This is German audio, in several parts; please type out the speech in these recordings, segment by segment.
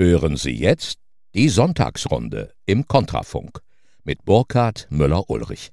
Hören Sie jetzt die Sonntagsrunde im Kontrafunk mit Burkhard Müller-Ulrich.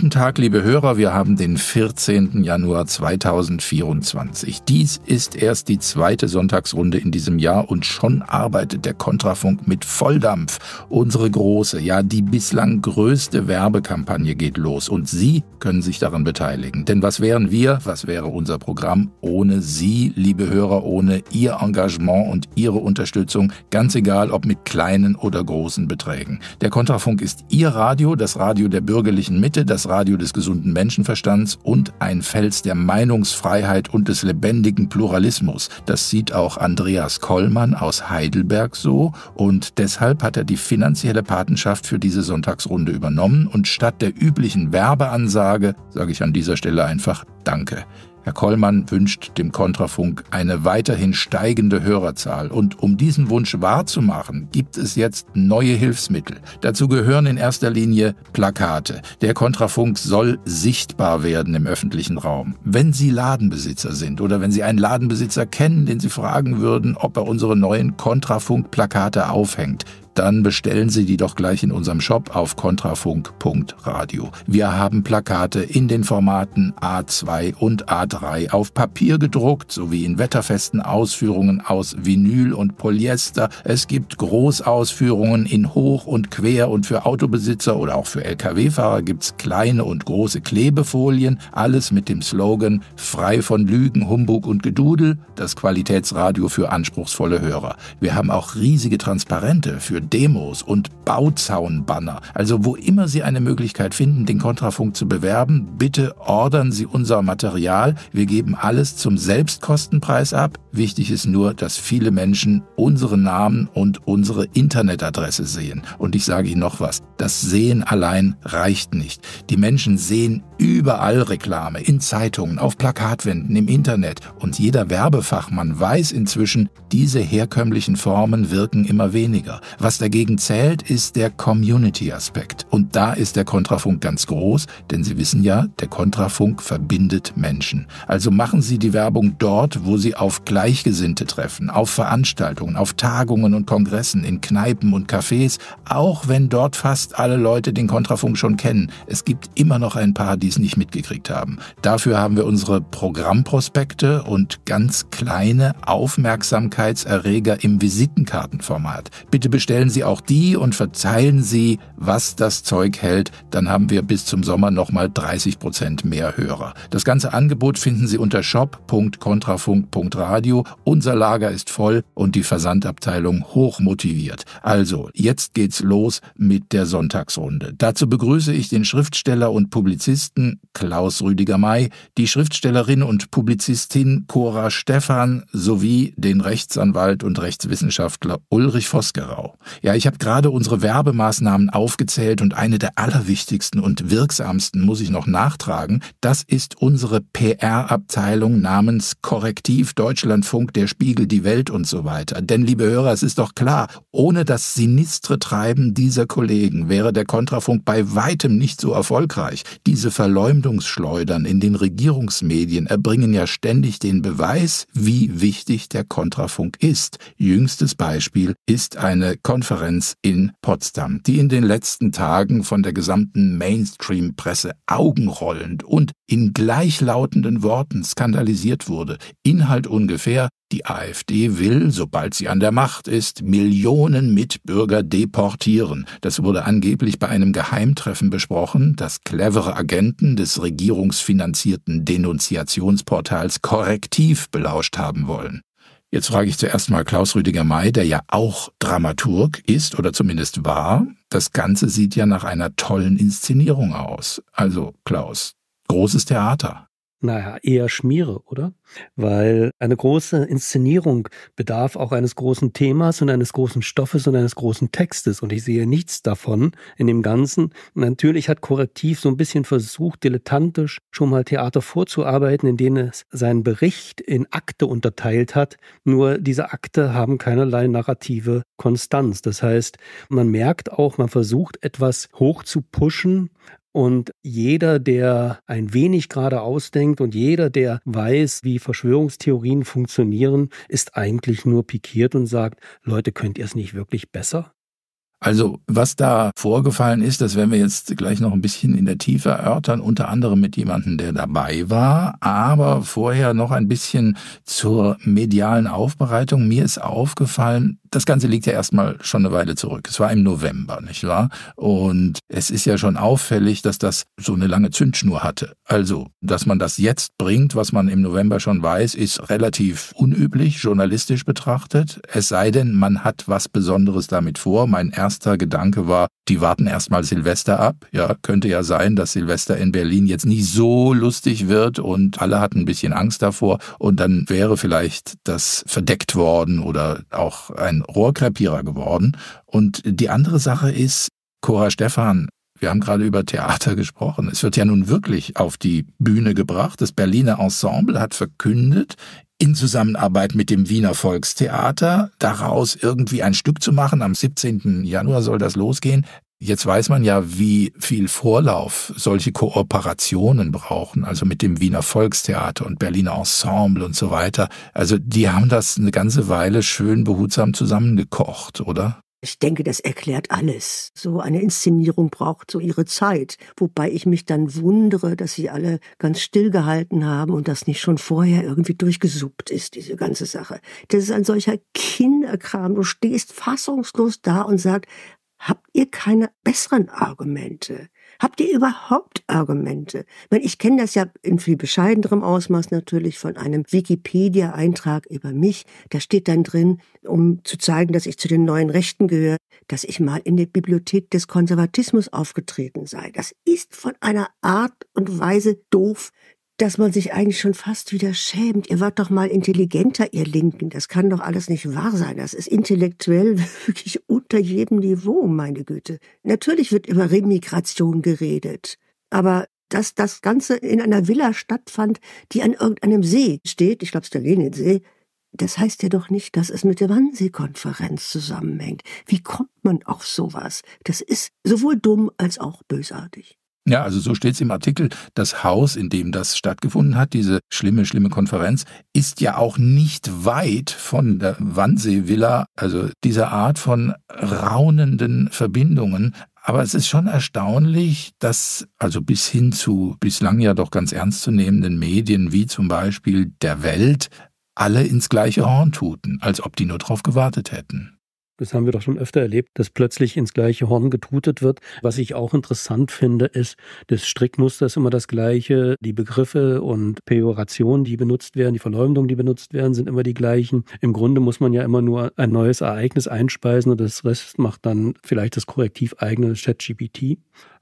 Guten Tag, liebe Hörer, wir haben den 14. Januar 2024. Dies ist erst die zweite Sonntagsrunde in diesem Jahr und schon arbeitet der Kontrafunk mit Volldampf. Unsere große, ja die bislang größte Werbekampagne geht los und Sie können sich daran beteiligen. Denn was wären wir, was wäre unser Programm ohne Sie, liebe Hörer, ohne Ihr Engagement und Ihre Unterstützung, ganz egal ob mit kleinen oder großen Beträgen. Der Kontrafunk ist Ihr Radio, das Radio der bürgerlichen Mitte, das Radio des gesunden Menschenverstands und ein Fels der Meinungsfreiheit und des lebendigen Pluralismus. Das sieht auch Andreas Kollmann aus Heidelberg so und deshalb hat er die finanzielle Patenschaft für diese Sonntagsrunde übernommen und statt der üblichen Werbeansage sage ich an dieser Stelle einfach Danke. Herr Kollmann wünscht dem Kontrafunk eine weiterhin steigende Hörerzahl. Und um diesen Wunsch wahrzumachen, gibt es jetzt neue Hilfsmittel. Dazu gehören in erster Linie Plakate. Der Kontrafunk soll sichtbar werden im öffentlichen Raum. Wenn Sie Ladenbesitzer sind oder wenn Sie einen Ladenbesitzer kennen, den Sie fragen würden, ob er unsere neuen Kontrafunk-Plakate aufhängt, dann bestellen Sie die doch gleich in unserem Shop auf kontrafunk.radio. Wir haben Plakate in den Formaten A2 und A3 auf Papier gedruckt, sowie in wetterfesten Ausführungen aus Vinyl und Polyester. Es gibt Großausführungen in Hoch und Quer und für Autobesitzer oder auch für Lkw-Fahrer gibt's kleine und große Klebefolien, alles mit dem Slogan Frei von Lügen, Humbug und Gedudel, das Qualitätsradio für anspruchsvolle Hörer. Wir haben auch riesige Transparente für Demos und Bauzaunbanner. Also wo immer Sie eine Möglichkeit finden, den Kontrafunk zu bewerben, bitte ordern Sie unser Material. Wir geben alles zum Selbstkostenpreis ab. Wichtig ist nur, dass viele Menschen unseren Namen und unsere Internetadresse sehen. Und ich sage Ihnen noch was, das Sehen allein reicht nicht. Die Menschen sehen Überall Reklame, in Zeitungen, auf Plakatwänden, im Internet und jeder Werbefachmann weiß inzwischen, diese herkömmlichen Formen wirken immer weniger. Was dagegen zählt, ist der Community-Aspekt. Und da ist der Kontrafunk ganz groß, denn Sie wissen ja, der Kontrafunk verbindet Menschen. Also machen Sie die Werbung dort, wo Sie auf Gleichgesinnte treffen, auf Veranstaltungen, auf Tagungen und Kongressen, in Kneipen und Cafés, auch wenn dort fast alle Leute den Kontrafunk schon kennen. Es gibt immer noch ein paar, die die es nicht mitgekriegt haben. Dafür haben wir unsere Programmprospekte und ganz kleine Aufmerksamkeitserreger im Visitenkartenformat. Bitte bestellen Sie auch die und verteilen Sie, was das Zeug hält. Dann haben wir bis zum Sommer nochmal 30 mehr Hörer. Das ganze Angebot finden Sie unter shop.kontrafunk.radio. Unser Lager ist voll und die Versandabteilung hochmotiviert. Also, jetzt geht's los mit der Sonntagsrunde. Dazu begrüße ich den Schriftsteller und Publizisten Journalisten Klaus Rüdiger May, die Schriftstellerin und Publizistin Cora Stephan sowie den Rechtsanwalt und Rechtswissenschaftler Ulrich Vosgerau. Ja, ich habe gerade unsere Werbemaßnahmen aufgezählt und eine der allerwichtigsten und wirksamsten muss ich noch nachtragen. Das ist unsere PR-Abteilung namens Korrektiv Deutschlandfunk, der Spiegel, die Welt und so weiter. Denn, liebe Hörer, es ist doch klar, ohne das sinistre Treiben dieser Kollegen wäre der Kontrafunk bei weitem nicht so erfolgreich. Diese Ver Verleumdungsschleudern in den Regierungsmedien erbringen ja ständig den Beweis, wie wichtig der Kontrafunk ist. Jüngstes Beispiel ist eine Konferenz in Potsdam, die in den letzten Tagen von der gesamten Mainstream-Presse augenrollend und in gleichlautenden Worten skandalisiert wurde. Inhalt ungefähr, die AfD will, sobald sie an der Macht ist, Millionen Mitbürger deportieren. Das wurde angeblich bei einem Geheimtreffen besprochen, das clevere Agenten des regierungsfinanzierten Denunziationsportals korrektiv belauscht haben wollen. Jetzt frage ich zuerst mal Klaus-Rüdiger May, der ja auch Dramaturg ist oder zumindest war. Das Ganze sieht ja nach einer tollen Inszenierung aus. Also, Klaus, Großes Theater. Naja, eher Schmiere, oder? Weil eine große Inszenierung bedarf auch eines großen Themas und eines großen Stoffes und eines großen Textes. Und ich sehe nichts davon in dem Ganzen. Natürlich hat Korrektiv so ein bisschen versucht, dilettantisch schon mal Theater vorzuarbeiten, in denen es seinen Bericht in Akte unterteilt hat. Nur diese Akte haben keinerlei narrative Konstanz. Das heißt, man merkt auch, man versucht etwas hoch zu pushen, und jeder, der ein wenig gerade ausdenkt und jeder, der weiß, wie Verschwörungstheorien funktionieren, ist eigentlich nur pikiert und sagt, Leute, könnt ihr es nicht wirklich besser? Also was da vorgefallen ist, das werden wir jetzt gleich noch ein bisschen in der Tiefe erörtern, unter anderem mit jemandem, der dabei war, aber vorher noch ein bisschen zur medialen Aufbereitung. Mir ist aufgefallen, das Ganze liegt ja erstmal schon eine Weile zurück. Es war im November, nicht wahr? Und es ist ja schon auffällig, dass das so eine lange Zündschnur hatte. Also, dass man das jetzt bringt, was man im November schon weiß, ist relativ unüblich, journalistisch betrachtet. Es sei denn, man hat was Besonderes damit vor. Mein erster Gedanke war, die warten erstmal Silvester ab. Ja, könnte ja sein, dass Silvester in Berlin jetzt nicht so lustig wird und alle hatten ein bisschen Angst davor und dann wäre vielleicht das verdeckt worden oder auch ein Rohrkrepierer geworden. Und die andere Sache ist, Cora Stephan wir haben gerade über Theater gesprochen. Es wird ja nun wirklich auf die Bühne gebracht. Das Berliner Ensemble hat verkündet, in Zusammenarbeit mit dem Wiener Volkstheater daraus irgendwie ein Stück zu machen. Am 17. Januar soll das losgehen. Jetzt weiß man ja, wie viel Vorlauf solche Kooperationen brauchen, also mit dem Wiener Volkstheater und Berliner Ensemble und so weiter. Also die haben das eine ganze Weile schön behutsam zusammengekocht, oder? Ich denke, das erklärt alles. So eine Inszenierung braucht so ihre Zeit, wobei ich mich dann wundere, dass sie alle ganz still gehalten haben und das nicht schon vorher irgendwie durchgesuppt ist, diese ganze Sache. Das ist ein solcher Kinderkram. Du stehst fassungslos da und sagst, habt ihr keine besseren Argumente? Habt ihr überhaupt Argumente? Ich, meine, ich kenne das ja in viel bescheidenerem Ausmaß natürlich von einem Wikipedia-Eintrag über mich. Da steht dann drin, um zu zeigen, dass ich zu den neuen Rechten gehöre, dass ich mal in der Bibliothek des Konservatismus aufgetreten sei. Das ist von einer Art und Weise doof, dass man sich eigentlich schon fast wieder schämt. Ihr wart doch mal intelligenter, ihr Linken. Das kann doch alles nicht wahr sein. Das ist intellektuell wirklich unter jedem Niveau, meine Güte. Natürlich wird über Remigration geredet. Aber dass das Ganze in einer Villa stattfand, die an irgendeinem See steht, ich glaube es ist der Leninsee, das heißt ja doch nicht, dass es mit der Wannsee-Konferenz zusammenhängt. Wie kommt man auf sowas? Das ist sowohl dumm als auch bösartig. Ja, also so steht es im Artikel. Das Haus, in dem das stattgefunden hat, diese schlimme, schlimme Konferenz, ist ja auch nicht weit von der Wannsee-Villa, also dieser Art von raunenden Verbindungen. Aber es ist schon erstaunlich, dass also bis hin zu bislang ja doch ganz ernstzunehmenden Medien wie zum Beispiel der Welt alle ins gleiche Horn tuten, als ob die nur drauf gewartet hätten. Das haben wir doch schon öfter erlebt, dass plötzlich ins gleiche Horn getutet wird. Was ich auch interessant finde, ist, das Strickmuster ist immer das gleiche. Die Begriffe und Pejorationen, die benutzt werden, die Verleumdungen, die benutzt werden, sind immer die gleichen. Im Grunde muss man ja immer nur ein neues Ereignis einspeisen und das Rest macht dann vielleicht das Korrektiv eigene ChatGPT.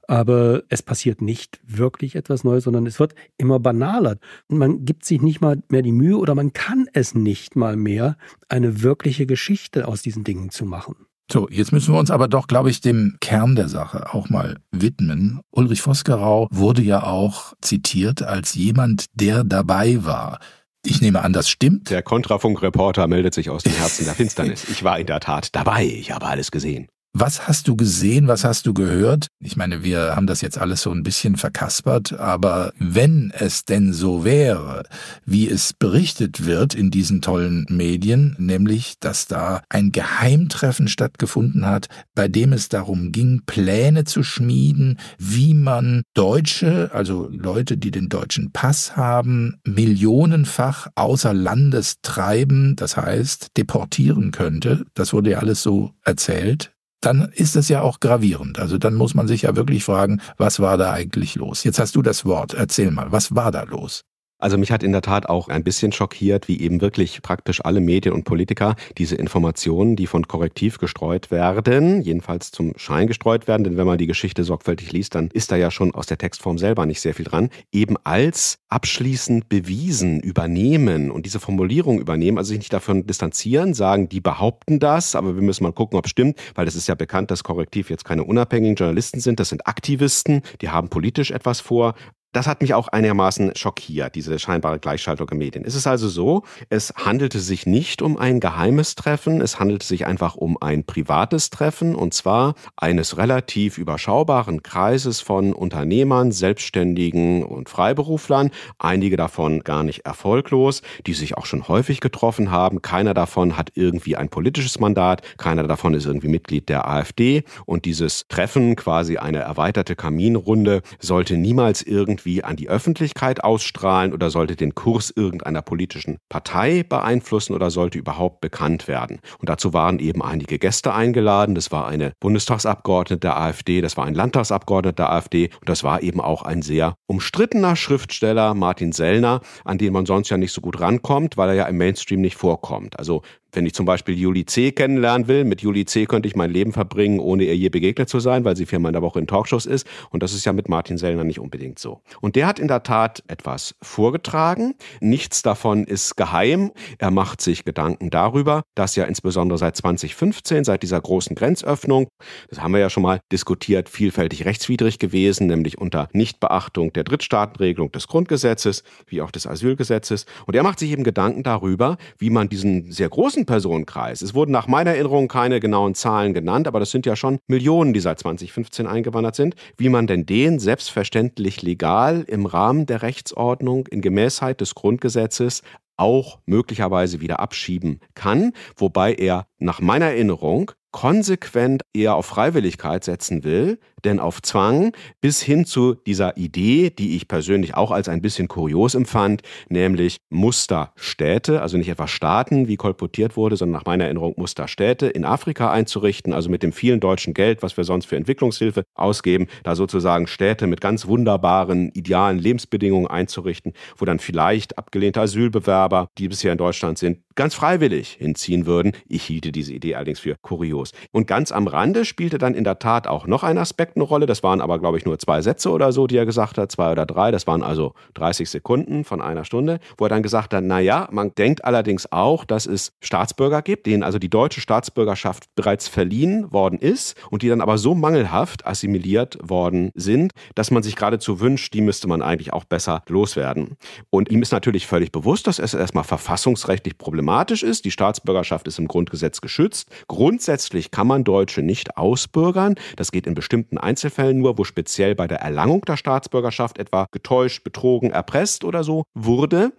Aber es passiert nicht wirklich etwas Neues, sondern es wird immer banaler. Und man gibt sich nicht mal mehr die Mühe oder man kann es nicht mal mehr, eine wirkliche Geschichte aus diesen Dingen zu machen. So, jetzt müssen wir uns aber doch, glaube ich, dem Kern der Sache auch mal widmen. Ulrich Vosgerau wurde ja auch zitiert als jemand, der dabei war. Ich nehme an, das stimmt. Der Kontrafunk-Reporter meldet sich aus dem Herzen der Finsternis. Ich war in der Tat dabei. Ich habe alles gesehen. Was hast du gesehen? Was hast du gehört? Ich meine, wir haben das jetzt alles so ein bisschen verkaspert, aber wenn es denn so wäre, wie es berichtet wird in diesen tollen Medien, nämlich, dass da ein Geheimtreffen stattgefunden hat, bei dem es darum ging, Pläne zu schmieden, wie man Deutsche, also Leute, die den deutschen Pass haben, millionenfach außer Landes treiben, das heißt deportieren könnte. Das wurde ja alles so erzählt dann ist es ja auch gravierend. Also dann muss man sich ja wirklich fragen, was war da eigentlich los? Jetzt hast du das Wort, erzähl mal, was war da los? Also mich hat in der Tat auch ein bisschen schockiert, wie eben wirklich praktisch alle Medien und Politiker diese Informationen, die von Korrektiv gestreut werden, jedenfalls zum Schein gestreut werden, denn wenn man die Geschichte sorgfältig liest, dann ist da ja schon aus der Textform selber nicht sehr viel dran, eben als abschließend bewiesen übernehmen und diese Formulierung übernehmen, also sich nicht davon distanzieren, sagen, die behaupten das, aber wir müssen mal gucken, ob es stimmt, weil es ist ja bekannt, dass Korrektiv jetzt keine unabhängigen Journalisten sind, das sind Aktivisten, die haben politisch etwas vor, das hat mich auch einigermaßen schockiert, diese scheinbare Gleichschaltung im Medien. Es ist also so, es handelte sich nicht um ein geheimes Treffen, es handelte sich einfach um ein privates Treffen und zwar eines relativ überschaubaren Kreises von Unternehmern, Selbstständigen und Freiberuflern, einige davon gar nicht erfolglos, die sich auch schon häufig getroffen haben. Keiner davon hat irgendwie ein politisches Mandat, keiner davon ist irgendwie Mitglied der AfD und dieses Treffen, quasi eine erweiterte Kaminrunde, sollte niemals irgendwie irgendwie an die Öffentlichkeit ausstrahlen oder sollte den Kurs irgendeiner politischen Partei beeinflussen oder sollte überhaupt bekannt werden. Und dazu waren eben einige Gäste eingeladen. Das war eine Bundestagsabgeordnete der AfD, das war ein Landtagsabgeordneter der AfD und das war eben auch ein sehr umstrittener Schriftsteller, Martin Sellner, an den man sonst ja nicht so gut rankommt, weil er ja im Mainstream nicht vorkommt. Also wenn ich zum Beispiel Juli C. kennenlernen will, mit Juli C. könnte ich mein Leben verbringen, ohne ihr je begegnet zu sein, weil sie viermal in der Woche in Talkshows ist. Und das ist ja mit Martin Sellner nicht unbedingt so. Und der hat in der Tat etwas vorgetragen. Nichts davon ist geheim. Er macht sich Gedanken darüber, dass ja insbesondere seit 2015, seit dieser großen Grenzöffnung, das haben wir ja schon mal diskutiert, vielfältig rechtswidrig gewesen, nämlich unter Nichtbeachtung der Drittstaatenregelung des Grundgesetzes, wie auch des Asylgesetzes. Und er macht sich eben Gedanken darüber, wie man diesen sehr großen Personenkreis. Es wurden nach meiner Erinnerung keine genauen Zahlen genannt, aber das sind ja schon Millionen, die seit 2015 eingewandert sind. Wie man denn den selbstverständlich legal im Rahmen der Rechtsordnung in Gemäßheit des Grundgesetzes auch möglicherweise wieder abschieben kann, wobei er nach meiner Erinnerung konsequent eher auf Freiwilligkeit setzen will, denn auf Zwang, bis hin zu dieser Idee, die ich persönlich auch als ein bisschen kurios empfand, nämlich Musterstädte, also nicht etwa Staaten, wie kolportiert wurde, sondern nach meiner Erinnerung Musterstädte in Afrika einzurichten, also mit dem vielen deutschen Geld, was wir sonst für Entwicklungshilfe ausgeben, da sozusagen Städte mit ganz wunderbaren, idealen Lebensbedingungen einzurichten, wo dann vielleicht abgelehnte Asylbewerber, die bisher in Deutschland sind, ganz freiwillig hinziehen würden. Ich hielte diese Idee allerdings für kurios. Dialogdingsbums. Und ganz am Rande spielte dann in der Tat auch noch ein Aspekt eine Rolle. Das waren aber, glaube ich, nur zwei Sätze oder so, die er gesagt hat, zwei oder drei. Das waren also 30 Sekunden von einer Stunde, wo er dann gesagt hat, naja, man denkt allerdings auch, dass es Staatsbürger gibt, denen also die deutsche Staatsbürgerschaft bereits verliehen worden ist und die dann aber so mangelhaft assimiliert worden sind, dass man sich geradezu wünscht, die müsste man eigentlich auch besser loswerden. Und ihm ist natürlich völlig bewusst, dass es erstmal verfassungsrechtlich problematisch ist. Die Staatsbürgerschaft ist im Grundgesetz geschützt. Grundsätzlich grundsätzlich kann man Deutsche nicht ausbürgern. Das geht in bestimmten Einzelfällen nur, wo speziell bei der Erlangung der Staatsbürgerschaft etwa getäuscht, betrogen, erpresst oder so wurde.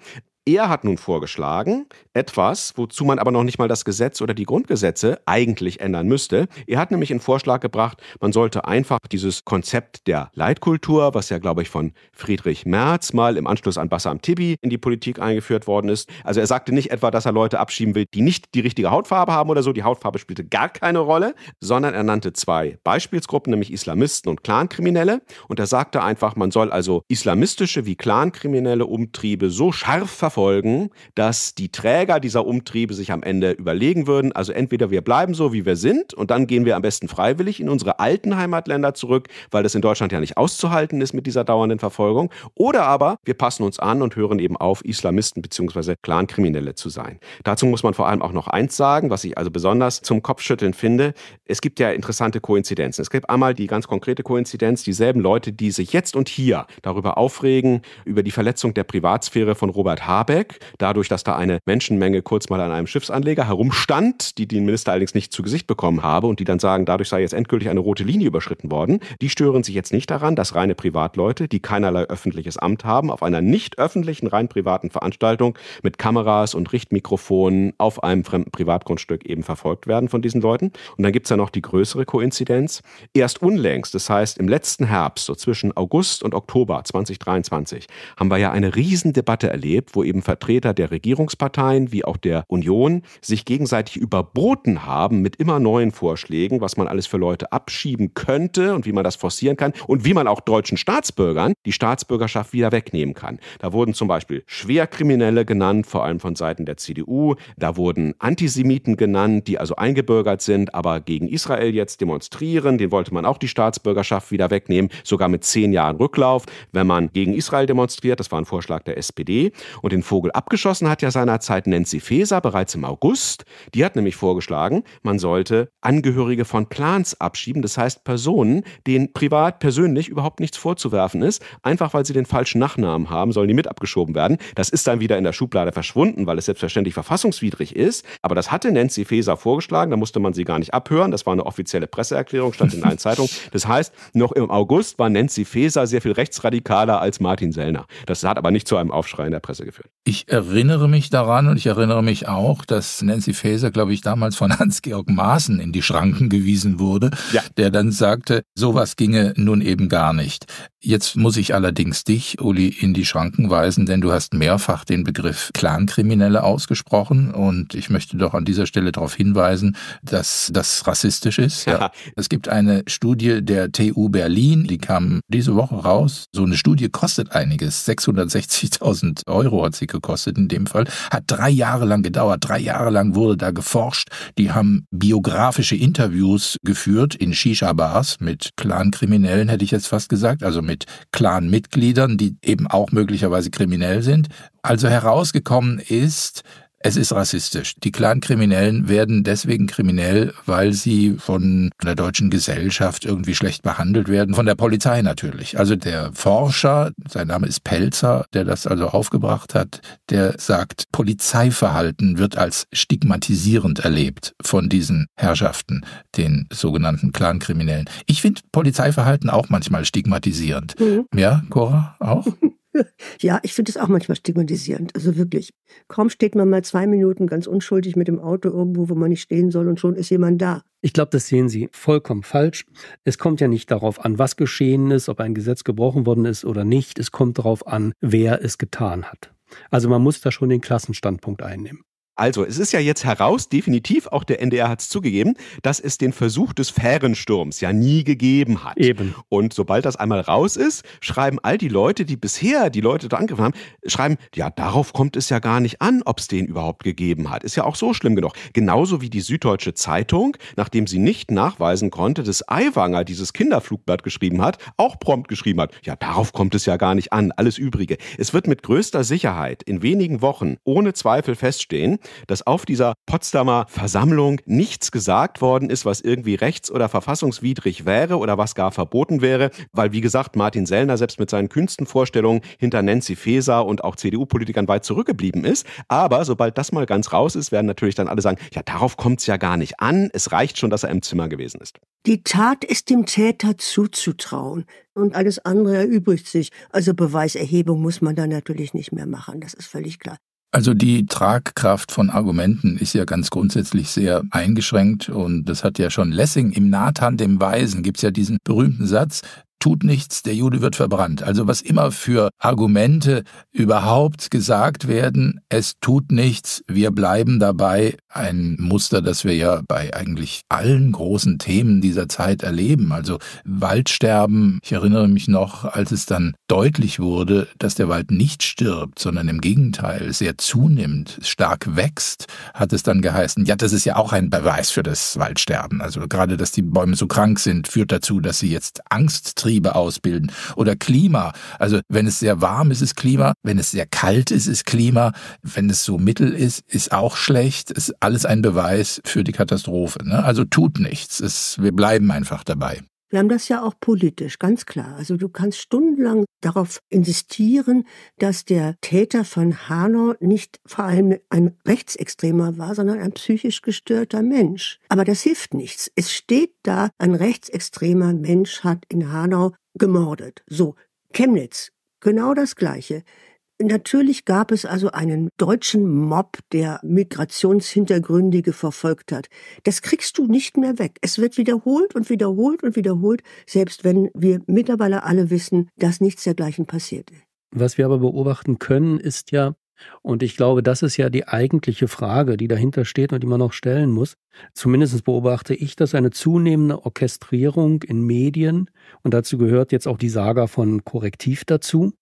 Er hat nun vorgeschlagen, etwas, wozu man aber noch nicht mal das Gesetz oder die Grundgesetze eigentlich ändern müsste. Er hat nämlich einen Vorschlag gebracht, man sollte einfach dieses Konzept der Leitkultur, was ja, glaube ich, von Friedrich Merz mal im Anschluss an Bassam Tibi in die Politik eingeführt worden ist. Also er sagte nicht etwa, dass er Leute abschieben will, die nicht die richtige Hautfarbe haben oder so. Die Hautfarbe spielte gar keine Rolle, sondern er nannte zwei Beispielsgruppen, nämlich Islamisten und Clankriminelle. Und er sagte einfach, man soll also islamistische wie Clankriminelle Umtriebe so scharf verfolgen, folgen, dass die Träger dieser Umtriebe sich am Ende überlegen würden, also entweder wir bleiben so, wie wir sind, und dann gehen wir am besten freiwillig in unsere alten Heimatländer zurück, weil das in Deutschland ja nicht auszuhalten ist mit dieser dauernden Verfolgung, oder aber wir passen uns an und hören eben auf, Islamisten bzw. Clankriminelle zu sein. Dazu muss man vor allem auch noch eins sagen, was ich also besonders zum Kopfschütteln finde. Es gibt ja interessante Koinzidenzen. Es gibt einmal die ganz konkrete Koinzidenz, dieselben Leute, die sich jetzt und hier darüber aufregen, über die Verletzung der Privatsphäre von Robert Habeck, Habeck, dadurch, dass da eine Menschenmenge kurz mal an einem Schiffsanleger herumstand, die den Minister allerdings nicht zu Gesicht bekommen habe und die dann sagen, dadurch sei jetzt endgültig eine rote Linie überschritten worden, die stören sich jetzt nicht daran, dass reine Privatleute, die keinerlei öffentliches Amt haben, auf einer nicht öffentlichen, rein privaten Veranstaltung mit Kameras und Richtmikrofonen auf einem fremden Privatgrundstück eben verfolgt werden von diesen Leuten. Und dann gibt es ja noch die größere Koinzidenz. Erst unlängst, das heißt im letzten Herbst, so zwischen August und Oktober 2023, haben wir ja eine Riesendebatte erlebt, wo eben Vertreter der Regierungsparteien wie auch der Union sich gegenseitig überboten haben mit immer neuen Vorschlägen, was man alles für Leute abschieben könnte und wie man das forcieren kann und wie man auch deutschen Staatsbürgern die Staatsbürgerschaft wieder wegnehmen kann. Da wurden zum Beispiel Schwerkriminelle genannt, vor allem von Seiten der CDU. Da wurden Antisemiten genannt, die also eingebürgert sind, aber gegen Israel jetzt demonstrieren. Den wollte man auch die Staatsbürgerschaft wieder wegnehmen, sogar mit zehn Jahren Rücklauf, wenn man gegen Israel demonstriert. Das war ein Vorschlag der SPD. Und den Vogel abgeschossen hat ja seinerzeit Nancy Faeser bereits im August. Die hat nämlich vorgeschlagen, man sollte Angehörige von Plans abschieben, das heißt Personen, denen privat persönlich überhaupt nichts vorzuwerfen ist, einfach weil sie den falschen Nachnamen haben, sollen die mit abgeschoben werden. Das ist dann wieder in der Schublade verschwunden, weil es selbstverständlich verfassungswidrig ist. Aber das hatte Nancy Faeser vorgeschlagen, da musste man sie gar nicht abhören. Das war eine offizielle Presseerklärung, stand in allen Zeitungen. Das heißt, noch im August war Nancy Faeser sehr viel rechtsradikaler als Martin Sellner. Das hat aber nicht zu einem Aufschrei in der Presse geführt. Ich erinnere mich daran und ich erinnere mich auch, dass Nancy Faeser, glaube ich, damals von Hans-Georg Maaßen in die Schranken gewiesen wurde, ja. der dann sagte, sowas ginge nun eben gar nicht. Jetzt muss ich allerdings dich, Uli, in die Schranken weisen, denn du hast mehrfach den Begriff Clankriminelle ausgesprochen und ich möchte doch an dieser Stelle darauf hinweisen, dass das rassistisch ist. Ja. es gibt eine Studie der TU Berlin, die kam diese Woche raus. So eine Studie kostet einiges, 660.000 Euro hat 1,20 gekostet in dem Fall. Hat drei Jahre lang gedauert. Drei Jahre lang wurde da geforscht. Die haben biografische Interviews geführt in Shisha-Bars mit Clan-Kriminellen, hätte ich jetzt fast gesagt. Also mit Clan-Mitgliedern, die eben auch möglicherweise kriminell sind. Also herausgekommen ist, es ist rassistisch. Die Clankriminellen werden deswegen kriminell, weil sie von der deutschen Gesellschaft irgendwie schlecht behandelt werden, von der Polizei natürlich. Also der Forscher, sein Name ist Pelzer, der das also aufgebracht hat, der sagt, Polizeiverhalten wird als stigmatisierend erlebt von diesen Herrschaften, den sogenannten Clankriminellen. Ich finde Polizeiverhalten auch manchmal stigmatisierend. Mhm. Ja, Cora, auch? ja, ich finde es auch manchmal stigmatisierend. Also wirklich. Kaum steht man mal zwei Minuten ganz unschuldig mit dem Auto irgendwo, wo man nicht stehen soll und schon ist jemand da. Ich glaube, das sehen Sie vollkommen falsch. Es kommt ja nicht darauf an, was geschehen ist, ob ein Gesetz gebrochen worden ist oder nicht. Es kommt darauf an, wer es getan hat. Also man muss da schon den Klassenstandpunkt einnehmen. Also, es ist ja jetzt heraus, definitiv, auch der NDR hat es zugegeben, dass es den Versuch des Fährensturms ja nie gegeben hat. Eben. Und sobald das einmal raus ist, schreiben all die Leute, die bisher die Leute da angegriffen haben, schreiben, ja, darauf kommt es ja gar nicht an, ob es den überhaupt gegeben hat. Ist ja auch so schlimm genug. Genauso wie die Süddeutsche Zeitung, nachdem sie nicht nachweisen konnte, dass Aiwanger dieses Kinderflugblatt geschrieben hat, auch prompt geschrieben hat, ja, darauf kommt es ja gar nicht an, alles Übrige. Es wird mit größter Sicherheit in wenigen Wochen ohne Zweifel feststehen, dass auf dieser Potsdamer Versammlung nichts gesagt worden ist, was irgendwie rechts- oder verfassungswidrig wäre oder was gar verboten wäre, weil wie gesagt Martin Sellner selbst mit seinen Künstenvorstellungen hinter Nancy Faeser und auch CDU-Politikern weit zurückgeblieben ist. Aber sobald das mal ganz raus ist, werden natürlich dann alle sagen, ja, darauf kommt es ja gar nicht an. Es reicht schon, dass er im Zimmer gewesen ist. Die Tat ist dem Täter zuzutrauen und alles andere erübrigt sich. Also Beweiserhebung muss man da natürlich nicht mehr machen, das ist völlig klar. Also die Tragkraft von Argumenten ist ja ganz grundsätzlich sehr eingeschränkt und das hat ja schon Lessing im Nathan dem Weisen, gibt's ja diesen berühmten Satz, tut nichts, der Jude wird verbrannt. Also was immer für Argumente überhaupt gesagt werden, es tut nichts, wir bleiben dabei, ein Muster, das wir ja bei eigentlich allen großen Themen dieser Zeit erleben. Also Waldsterben, ich erinnere mich noch, als es dann deutlich wurde, dass der Wald nicht stirbt, sondern im Gegenteil sehr zunimmt, stark wächst, hat es dann geheißen, ja, das ist ja auch ein Beweis für das Waldsterben. Also gerade, dass die Bäume so krank sind, führt dazu, dass sie jetzt Angst trinken Getriebe ausbilden. Oder Klima. Also wenn es sehr warm ist, ist Klima. Wenn es sehr kalt ist, ist Klima. Wenn es so mittel ist, ist auch schlecht. Ist alles ein Beweis für die Katastrophe. Ne? Also tut nichts. Es, wir bleiben einfach dabei. Wir haben das ja auch politisch, ganz klar. Also du kannst stundenlang darauf insistieren, dass der Täter von Hanau nicht vor allem ein Rechtsextremer war, sondern ein psychisch gestörter Mensch. Aber das hilft nichts. Es steht da, ein rechtsextremer Mensch hat in Hanau gemordet. So, Chemnitz, genau das Gleiche. Natürlich gab es also einen deutschen Mob, der Migrationshintergründige verfolgt hat. Das kriegst du nicht mehr weg. Es wird wiederholt und wiederholt und wiederholt, selbst wenn wir mittlerweile alle wissen, dass nichts dergleichen passiert. Was wir aber beobachten können, ist ja, und ich glaube, das ist ja die eigentliche Frage, die dahinter steht und die man noch stellen muss. Zumindest beobachte ich, dass eine zunehmende Orchestrierung in Medien, und dazu gehört jetzt auch die Saga von Korrektiv dazu,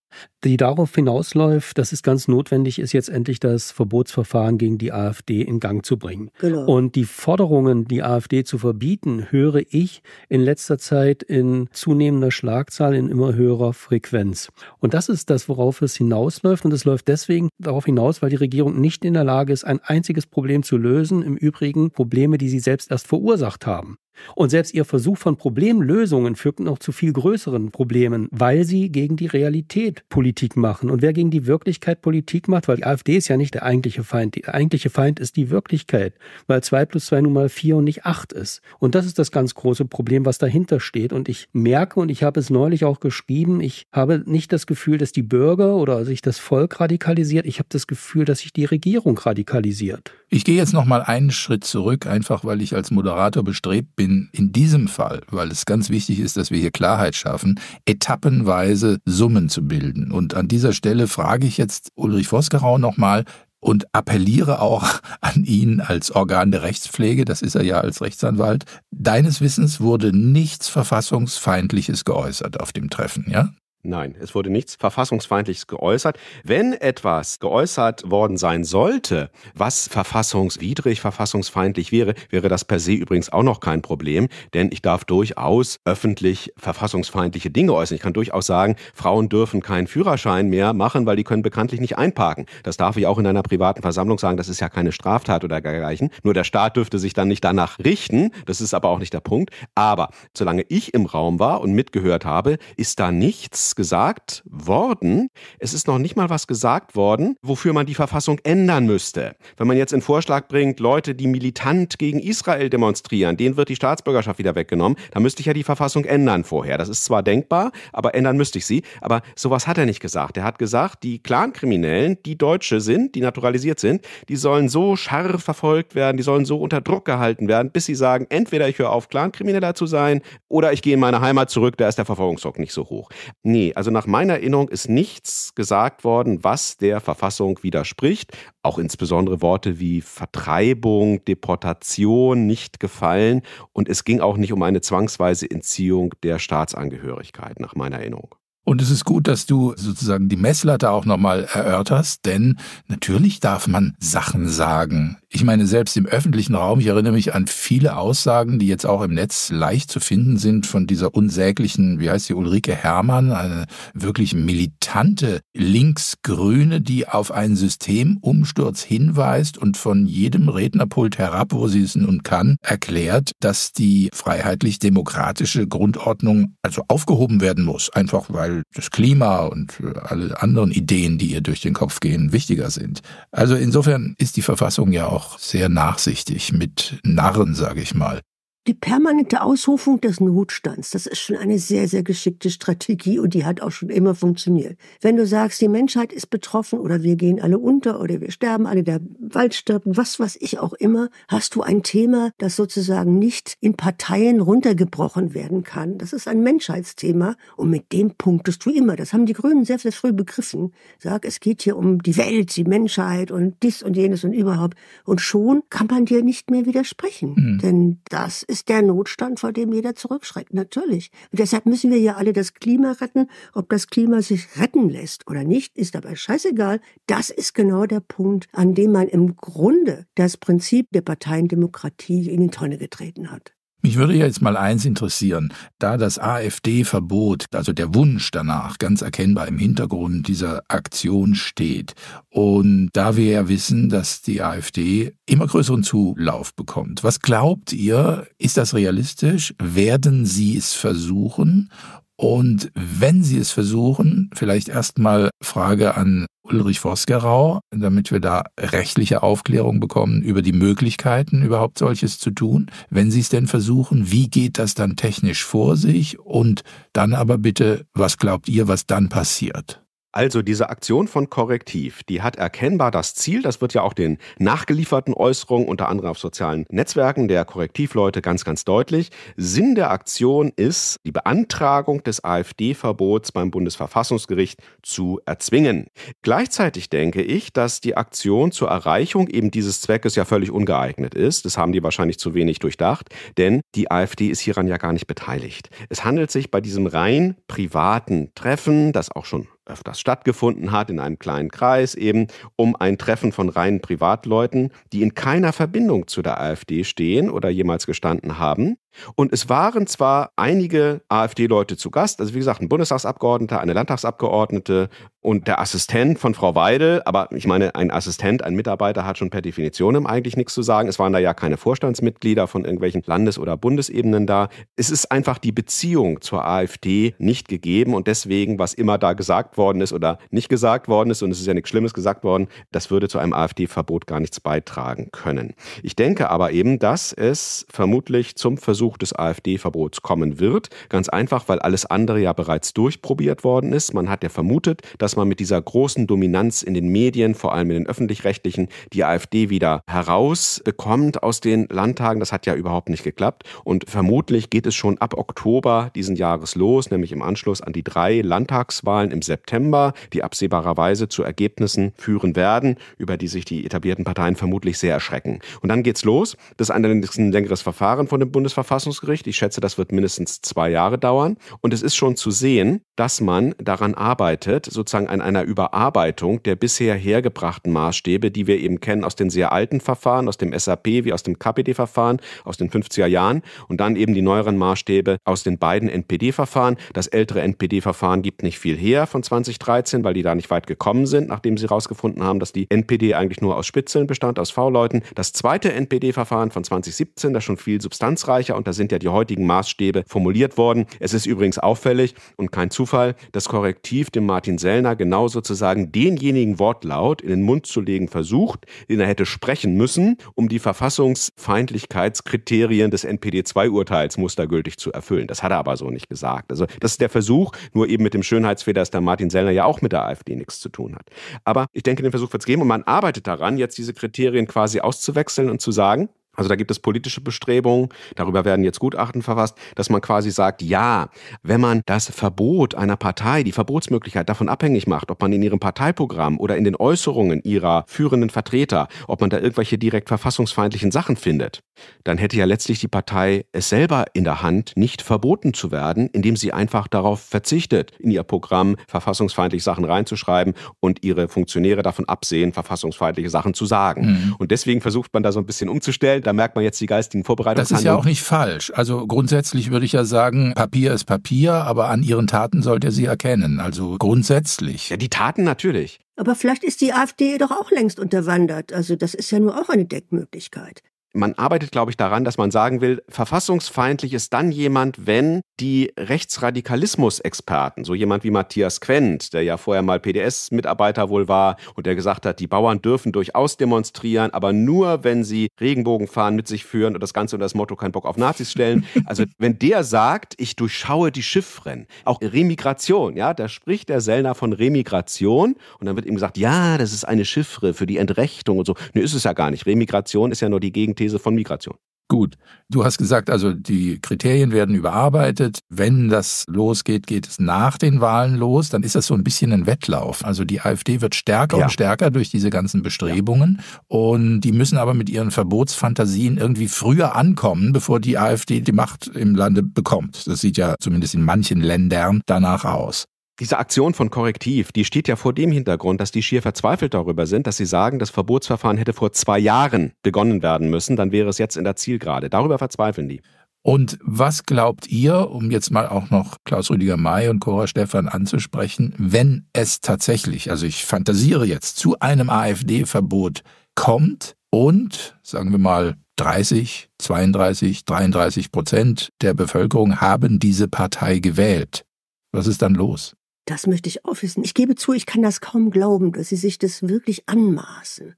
die darauf hinausläuft, dass es ganz notwendig ist, jetzt endlich das Verbotsverfahren gegen die AfD in Gang zu bringen. Genau. Und die Forderungen, die AfD zu verbieten, höre ich in letzter Zeit in zunehmender Schlagzahl, in immer höherer Frequenz. Und das ist das, worauf es hinausläuft. Und es läuft deswegen darauf hinaus, weil die Regierung nicht in der Lage ist, ein einziges Problem zu lösen. Im Übrigen Probleme, die sie selbst erst verursacht haben. Und selbst ihr Versuch von Problemlösungen führt noch zu viel größeren Problemen, weil sie gegen die Realität Politik machen. Und wer gegen die Wirklichkeit Politik macht, weil die AfD ist ja nicht der eigentliche Feind. Der eigentliche Feind ist die Wirklichkeit, weil 2 plus 2 nun mal 4 und nicht 8 ist. Und das ist das ganz große Problem, was dahinter steht. Und ich merke, und ich habe es neulich auch geschrieben, ich habe nicht das Gefühl, dass die Bürger oder sich das Volk radikalisiert. Ich habe das Gefühl, dass sich die Regierung radikalisiert. Ich gehe jetzt noch mal einen Schritt zurück, einfach weil ich als Moderator bestrebt bin, in, in diesem Fall, weil es ganz wichtig ist, dass wir hier Klarheit schaffen, etappenweise Summen zu bilden. Und an dieser Stelle frage ich jetzt Ulrich Vosgerau nochmal, und appelliere auch an ihn als Organ der Rechtspflege, das ist er ja als Rechtsanwalt. Deines Wissens wurde nichts verfassungsfeindliches geäußert auf dem Treffen, ja? Nein, es wurde nichts Verfassungsfeindliches geäußert. Wenn etwas geäußert worden sein sollte, was verfassungswidrig, verfassungsfeindlich wäre, wäre das per se übrigens auch noch kein Problem, denn ich darf durchaus öffentlich verfassungsfeindliche Dinge äußern. Ich kann durchaus sagen, Frauen dürfen keinen Führerschein mehr machen, weil die können bekanntlich nicht einparken. Das darf ich auch in einer privaten Versammlung sagen, das ist ja keine Straftat oder dergleichen. Nur der Staat dürfte sich dann nicht danach richten, das ist aber auch nicht der Punkt. Aber solange ich im Raum war und mitgehört habe, ist da nichts gesagt worden. Es ist noch nicht mal was gesagt worden, wofür man die Verfassung ändern müsste. Wenn man jetzt in Vorschlag bringt, Leute, die militant gegen Israel demonstrieren, denen wird die Staatsbürgerschaft wieder weggenommen, dann müsste ich ja die Verfassung ändern vorher. Das ist zwar denkbar, aber ändern müsste ich sie. Aber sowas hat er nicht gesagt. Er hat gesagt, die Clankriminellen, die Deutsche sind, die naturalisiert sind, die sollen so scharf verfolgt werden, die sollen so unter Druck gehalten werden, bis sie sagen, entweder ich höre auf, Clankrimineller zu sein, oder ich gehe in meine Heimat zurück, da ist der Verfolgungsdruck nicht so hoch. Nee, Nee, also nach meiner Erinnerung ist nichts gesagt worden, was der Verfassung widerspricht. Auch insbesondere Worte wie Vertreibung, Deportation nicht gefallen. Und es ging auch nicht um eine zwangsweise Entziehung der Staatsangehörigkeit, nach meiner Erinnerung. Und es ist gut, dass du sozusagen die Messlatte auch nochmal erörterst, denn natürlich darf man Sachen sagen. Ich meine, selbst im öffentlichen Raum, ich erinnere mich an viele Aussagen, die jetzt auch im Netz leicht zu finden sind von dieser unsäglichen, wie heißt sie, Ulrike Hermann, eine äh, wirklich militante Linksgrüne, die auf einen Systemumsturz hinweist und von jedem Rednerpult herab, wo sie es nun kann, erklärt, dass die freiheitlich-demokratische Grundordnung also aufgehoben werden muss, einfach weil das Klima und äh, alle anderen Ideen, die ihr durch den Kopf gehen, wichtiger sind. Also insofern ist die Verfassung ja auch sehr nachsichtig mit Narren, sage ich mal die permanente Ausrufung des Notstands, das ist schon eine sehr, sehr geschickte Strategie und die hat auch schon immer funktioniert. Wenn du sagst, die Menschheit ist betroffen oder wir gehen alle unter oder wir sterben alle, der Wald stirbt, was was ich auch immer, hast du ein Thema, das sozusagen nicht in Parteien runtergebrochen werden kann. Das ist ein Menschheitsthema und mit dem punktest du immer. Das haben die Grünen sehr, sehr früh begriffen. Sag, es geht hier um die Welt, die Menschheit und dies und jenes und überhaupt. Und schon kann man dir nicht mehr widersprechen, mhm. denn das ist ist der Notstand, vor dem jeder zurückschreckt, natürlich. Und deshalb müssen wir ja alle das Klima retten. Ob das Klima sich retten lässt oder nicht, ist dabei scheißegal. Das ist genau der Punkt, an dem man im Grunde das Prinzip der Parteiendemokratie in die Tonne getreten hat. Mich würde jetzt mal eins interessieren, da das AfD-Verbot, also der Wunsch danach, ganz erkennbar im Hintergrund dieser Aktion steht und da wir ja wissen, dass die AfD immer größeren Zulauf bekommt, was glaubt ihr, ist das realistisch? Werden sie es versuchen und wenn Sie es versuchen, vielleicht erstmal Frage an Ulrich Vosgerau, damit wir da rechtliche Aufklärung bekommen über die Möglichkeiten, überhaupt solches zu tun. Wenn Sie es denn versuchen, wie geht das dann technisch vor sich? Und dann aber bitte, was glaubt ihr, was dann passiert? Also diese Aktion von Korrektiv, die hat erkennbar das Ziel, das wird ja auch den nachgelieferten Äußerungen unter anderem auf sozialen Netzwerken der Korrektivleute ganz, ganz deutlich. Sinn der Aktion ist, die Beantragung des AfD-Verbots beim Bundesverfassungsgericht zu erzwingen. Gleichzeitig denke ich, dass die Aktion zur Erreichung eben dieses Zweckes ja völlig ungeeignet ist. Das haben die wahrscheinlich zu wenig durchdacht, denn die AfD ist hieran ja gar nicht beteiligt. Es handelt sich bei diesem rein privaten Treffen, das auch schon öfters stattgefunden hat, in einem kleinen Kreis eben, um ein Treffen von reinen Privatleuten, die in keiner Verbindung zu der AfD stehen oder jemals gestanden haben, und es waren zwar einige AfD-Leute zu Gast, also wie gesagt, ein Bundestagsabgeordneter, eine Landtagsabgeordnete und der Assistent von Frau Weidel, aber ich meine, ein Assistent, ein Mitarbeiter hat schon per Definition eigentlich nichts zu sagen. Es waren da ja keine Vorstandsmitglieder von irgendwelchen Landes- oder Bundesebenen da. Es ist einfach die Beziehung zur AfD nicht gegeben und deswegen, was immer da gesagt worden ist oder nicht gesagt worden ist, und es ist ja nichts Schlimmes gesagt worden, das würde zu einem AfD-Verbot gar nichts beitragen können. Ich denke aber eben, dass es vermutlich zum Versuch Versuch des AfD-Verbots kommen wird. Ganz einfach, weil alles andere ja bereits durchprobiert worden ist. Man hat ja vermutet, dass man mit dieser großen Dominanz in den Medien, vor allem in den öffentlich-rechtlichen, die AfD wieder herausbekommt aus den Landtagen. Das hat ja überhaupt nicht geklappt. Und vermutlich geht es schon ab Oktober diesen Jahres los, nämlich im Anschluss an die drei Landtagswahlen im September, die absehbarerweise zu Ergebnissen führen werden, über die sich die etablierten Parteien vermutlich sehr erschrecken. Und dann geht's los. Das ist ein längeres Verfahren von dem Bundesverfassungsgericht. Bundesverfassungsgericht. Ich schätze, das wird mindestens zwei Jahre dauern. Und es ist schon zu sehen, dass man daran arbeitet, sozusagen an einer Überarbeitung der bisher hergebrachten Maßstäbe, die wir eben kennen aus den sehr alten Verfahren, aus dem SAP wie aus dem KPD-Verfahren aus den 50er Jahren und dann eben die neueren Maßstäbe aus den beiden NPD-Verfahren. Das ältere NPD-Verfahren gibt nicht viel her von 2013, weil die da nicht weit gekommen sind, nachdem sie herausgefunden haben, dass die NPD eigentlich nur aus Spitzeln bestand, aus V-Leuten. Das zweite NPD-Verfahren von 2017, das schon viel substanzreicher und da sind ja die heutigen Maßstäbe formuliert worden. Es ist übrigens auffällig und kein Zufall, dass Korrektiv dem Martin Sellner genau sozusagen denjenigen Wortlaut in den Mund zu legen versucht, den er hätte sprechen müssen, um die Verfassungsfeindlichkeitskriterien des NPD-2-Urteils mustergültig zu erfüllen. Das hat er aber so nicht gesagt. Also das ist der Versuch, nur eben mit dem Schönheitsfehler, dass der Martin Sellner ja auch mit der AfD nichts zu tun hat. Aber ich denke, den Versuch wird es geben und man arbeitet daran, jetzt diese Kriterien quasi auszuwechseln und zu sagen, also da gibt es politische Bestrebungen, darüber werden jetzt Gutachten verfasst, dass man quasi sagt, ja, wenn man das Verbot einer Partei, die Verbotsmöglichkeit davon abhängig macht, ob man in ihrem Parteiprogramm oder in den Äußerungen ihrer führenden Vertreter, ob man da irgendwelche direkt verfassungsfeindlichen Sachen findet, dann hätte ja letztlich die Partei es selber in der Hand, nicht verboten zu werden, indem sie einfach darauf verzichtet, in ihr Programm verfassungsfeindliche Sachen reinzuschreiben und ihre Funktionäre davon absehen, verfassungsfeindliche Sachen zu sagen. Mhm. Und deswegen versucht man da so ein bisschen umzustellen. Da merkt man jetzt die geistigen Vorbereitungen. Das ist ja auch nicht falsch. Also grundsätzlich würde ich ja sagen, Papier ist Papier, aber an ihren Taten sollt ihr sie erkennen. Also grundsätzlich. Ja, die Taten natürlich. Aber vielleicht ist die AfD doch auch längst unterwandert. Also das ist ja nur auch eine Deckmöglichkeit man arbeitet, glaube ich, daran, dass man sagen will, verfassungsfeindlich ist dann jemand, wenn die Rechtsradikalismus-Experten, so jemand wie Matthias Quent, der ja vorher mal PDS-Mitarbeiter wohl war und der gesagt hat, die Bauern dürfen durchaus demonstrieren, aber nur, wenn sie Regenbogenfahren mit sich führen und das Ganze unter das Motto kein Bock auf Nazis stellen. Also wenn der sagt, ich durchschaue die Chiffren, auch Remigration, ja, da spricht der Sellner von Remigration und dann wird ihm gesagt, ja, das ist eine Chiffre für die Entrechtung und so. Nö, ist es ja gar nicht. Remigration ist ja nur die Gegenthese These von Migration. Gut, du hast gesagt, also die Kriterien werden überarbeitet. Wenn das losgeht, geht es nach den Wahlen los. Dann ist das so ein bisschen ein Wettlauf. Also die AfD wird stärker ja. und stärker durch diese ganzen Bestrebungen. Ja. Und die müssen aber mit ihren Verbotsfantasien irgendwie früher ankommen, bevor die AfD die Macht im Lande bekommt. Das sieht ja zumindest in manchen Ländern danach aus. Diese Aktion von Korrektiv, die steht ja vor dem Hintergrund, dass die schier verzweifelt darüber sind, dass sie sagen, das Verbotsverfahren hätte vor zwei Jahren begonnen werden müssen, dann wäre es jetzt in der Zielgerade. Darüber verzweifeln die. Und was glaubt ihr, um jetzt mal auch noch Klaus-Rüdiger May und Cora Stephan anzusprechen, wenn es tatsächlich, also ich fantasiere jetzt, zu einem AfD-Verbot kommt und, sagen wir mal, 30, 32, 33 Prozent der Bevölkerung haben diese Partei gewählt. Was ist dann los? Das möchte ich auch wissen. Ich gebe zu, ich kann das kaum glauben, dass Sie sich das wirklich anmaßen,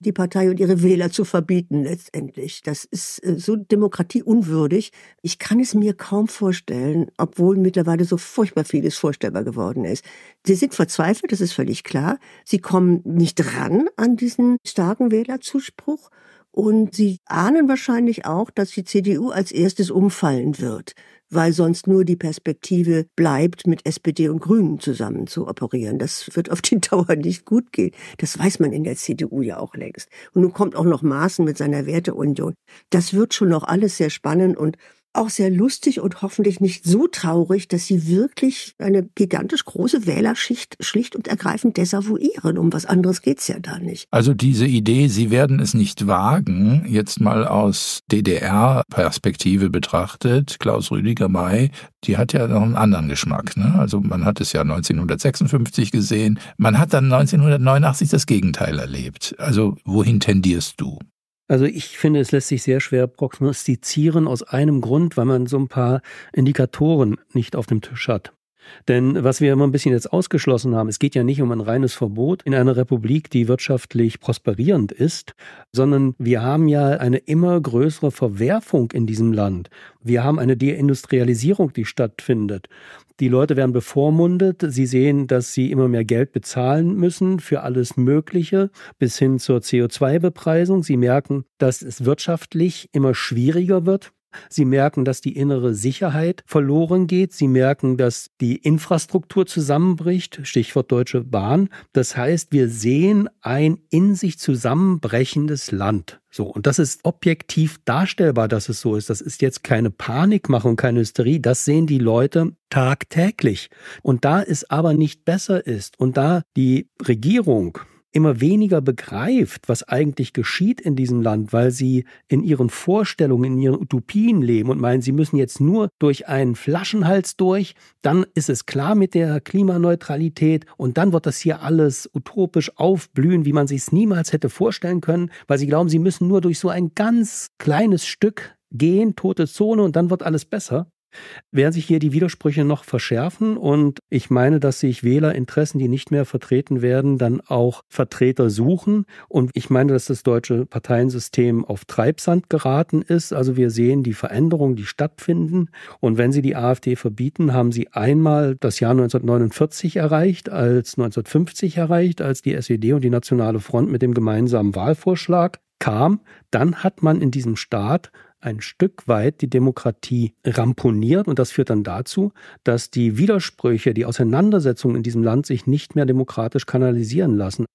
die Partei und ihre Wähler zu verbieten letztendlich. Das ist äh, so demokratieunwürdig. Ich kann es mir kaum vorstellen, obwohl mittlerweile so furchtbar vieles vorstellbar geworden ist. Sie sind verzweifelt, das ist völlig klar. Sie kommen nicht ran an diesen starken Wählerzuspruch. Und sie ahnen wahrscheinlich auch, dass die CDU als erstes umfallen wird weil sonst nur die Perspektive bleibt, mit SPD und Grünen zusammen zu operieren. Das wird auf die Dauer nicht gut gehen. Das weiß man in der CDU ja auch längst. Und nun kommt auch noch Maaßen mit seiner Werteunion. Das wird schon noch alles sehr spannend und auch sehr lustig und hoffentlich nicht so traurig, dass sie wirklich eine gigantisch große Wählerschicht schlicht und ergreifend desavouieren. Um was anderes geht es ja da nicht. Also diese Idee, sie werden es nicht wagen, jetzt mal aus DDR-Perspektive betrachtet, Klaus Rüdiger May, die hat ja noch einen anderen Geschmack. Ne? Also man hat es ja 1956 gesehen, man hat dann 1989 das Gegenteil erlebt. Also wohin tendierst du? Also ich finde, es lässt sich sehr schwer prognostizieren aus einem Grund, weil man so ein paar Indikatoren nicht auf dem Tisch hat. Denn was wir immer ein bisschen jetzt ausgeschlossen haben, es geht ja nicht um ein reines Verbot in einer Republik, die wirtschaftlich prosperierend ist, sondern wir haben ja eine immer größere Verwerfung in diesem Land. Wir haben eine Deindustrialisierung, die stattfindet. Die Leute werden bevormundet. Sie sehen, dass sie immer mehr Geld bezahlen müssen für alles Mögliche bis hin zur CO2-Bepreisung. Sie merken, dass es wirtschaftlich immer schwieriger wird. Sie merken, dass die innere Sicherheit verloren geht. Sie merken, dass die Infrastruktur zusammenbricht. Stichwort Deutsche Bahn. Das heißt, wir sehen ein in sich zusammenbrechendes Land. So, und das ist objektiv darstellbar, dass es so ist. Das ist jetzt keine Panikmachung, keine Hysterie. Das sehen die Leute tagtäglich. Und da es aber nicht besser ist und da die Regierung immer weniger begreift, was eigentlich geschieht in diesem Land, weil sie in ihren Vorstellungen, in ihren Utopien leben und meinen, sie müssen jetzt nur durch einen Flaschenhals durch, dann ist es klar mit der Klimaneutralität und dann wird das hier alles utopisch aufblühen, wie man sich es niemals hätte vorstellen können, weil sie glauben, sie müssen nur durch so ein ganz kleines Stück gehen, tote Zone und dann wird alles besser werden sich hier die Widersprüche noch verschärfen und ich meine, dass sich Wählerinteressen, die nicht mehr vertreten werden, dann auch Vertreter suchen und ich meine, dass das deutsche Parteiensystem auf Treibsand geraten ist. Also wir sehen die Veränderungen, die stattfinden und wenn sie die AfD verbieten, haben sie einmal das Jahr 1949 erreicht, als 1950 erreicht, als die SED und die Nationale Front mit dem gemeinsamen Wahlvorschlag kam, dann hat man in diesem Staat ein Stück weit die Demokratie ramponiert und das führt dann dazu, dass die Widersprüche, die Auseinandersetzungen in diesem Land sich nicht mehr demokratisch kanalisieren lassen.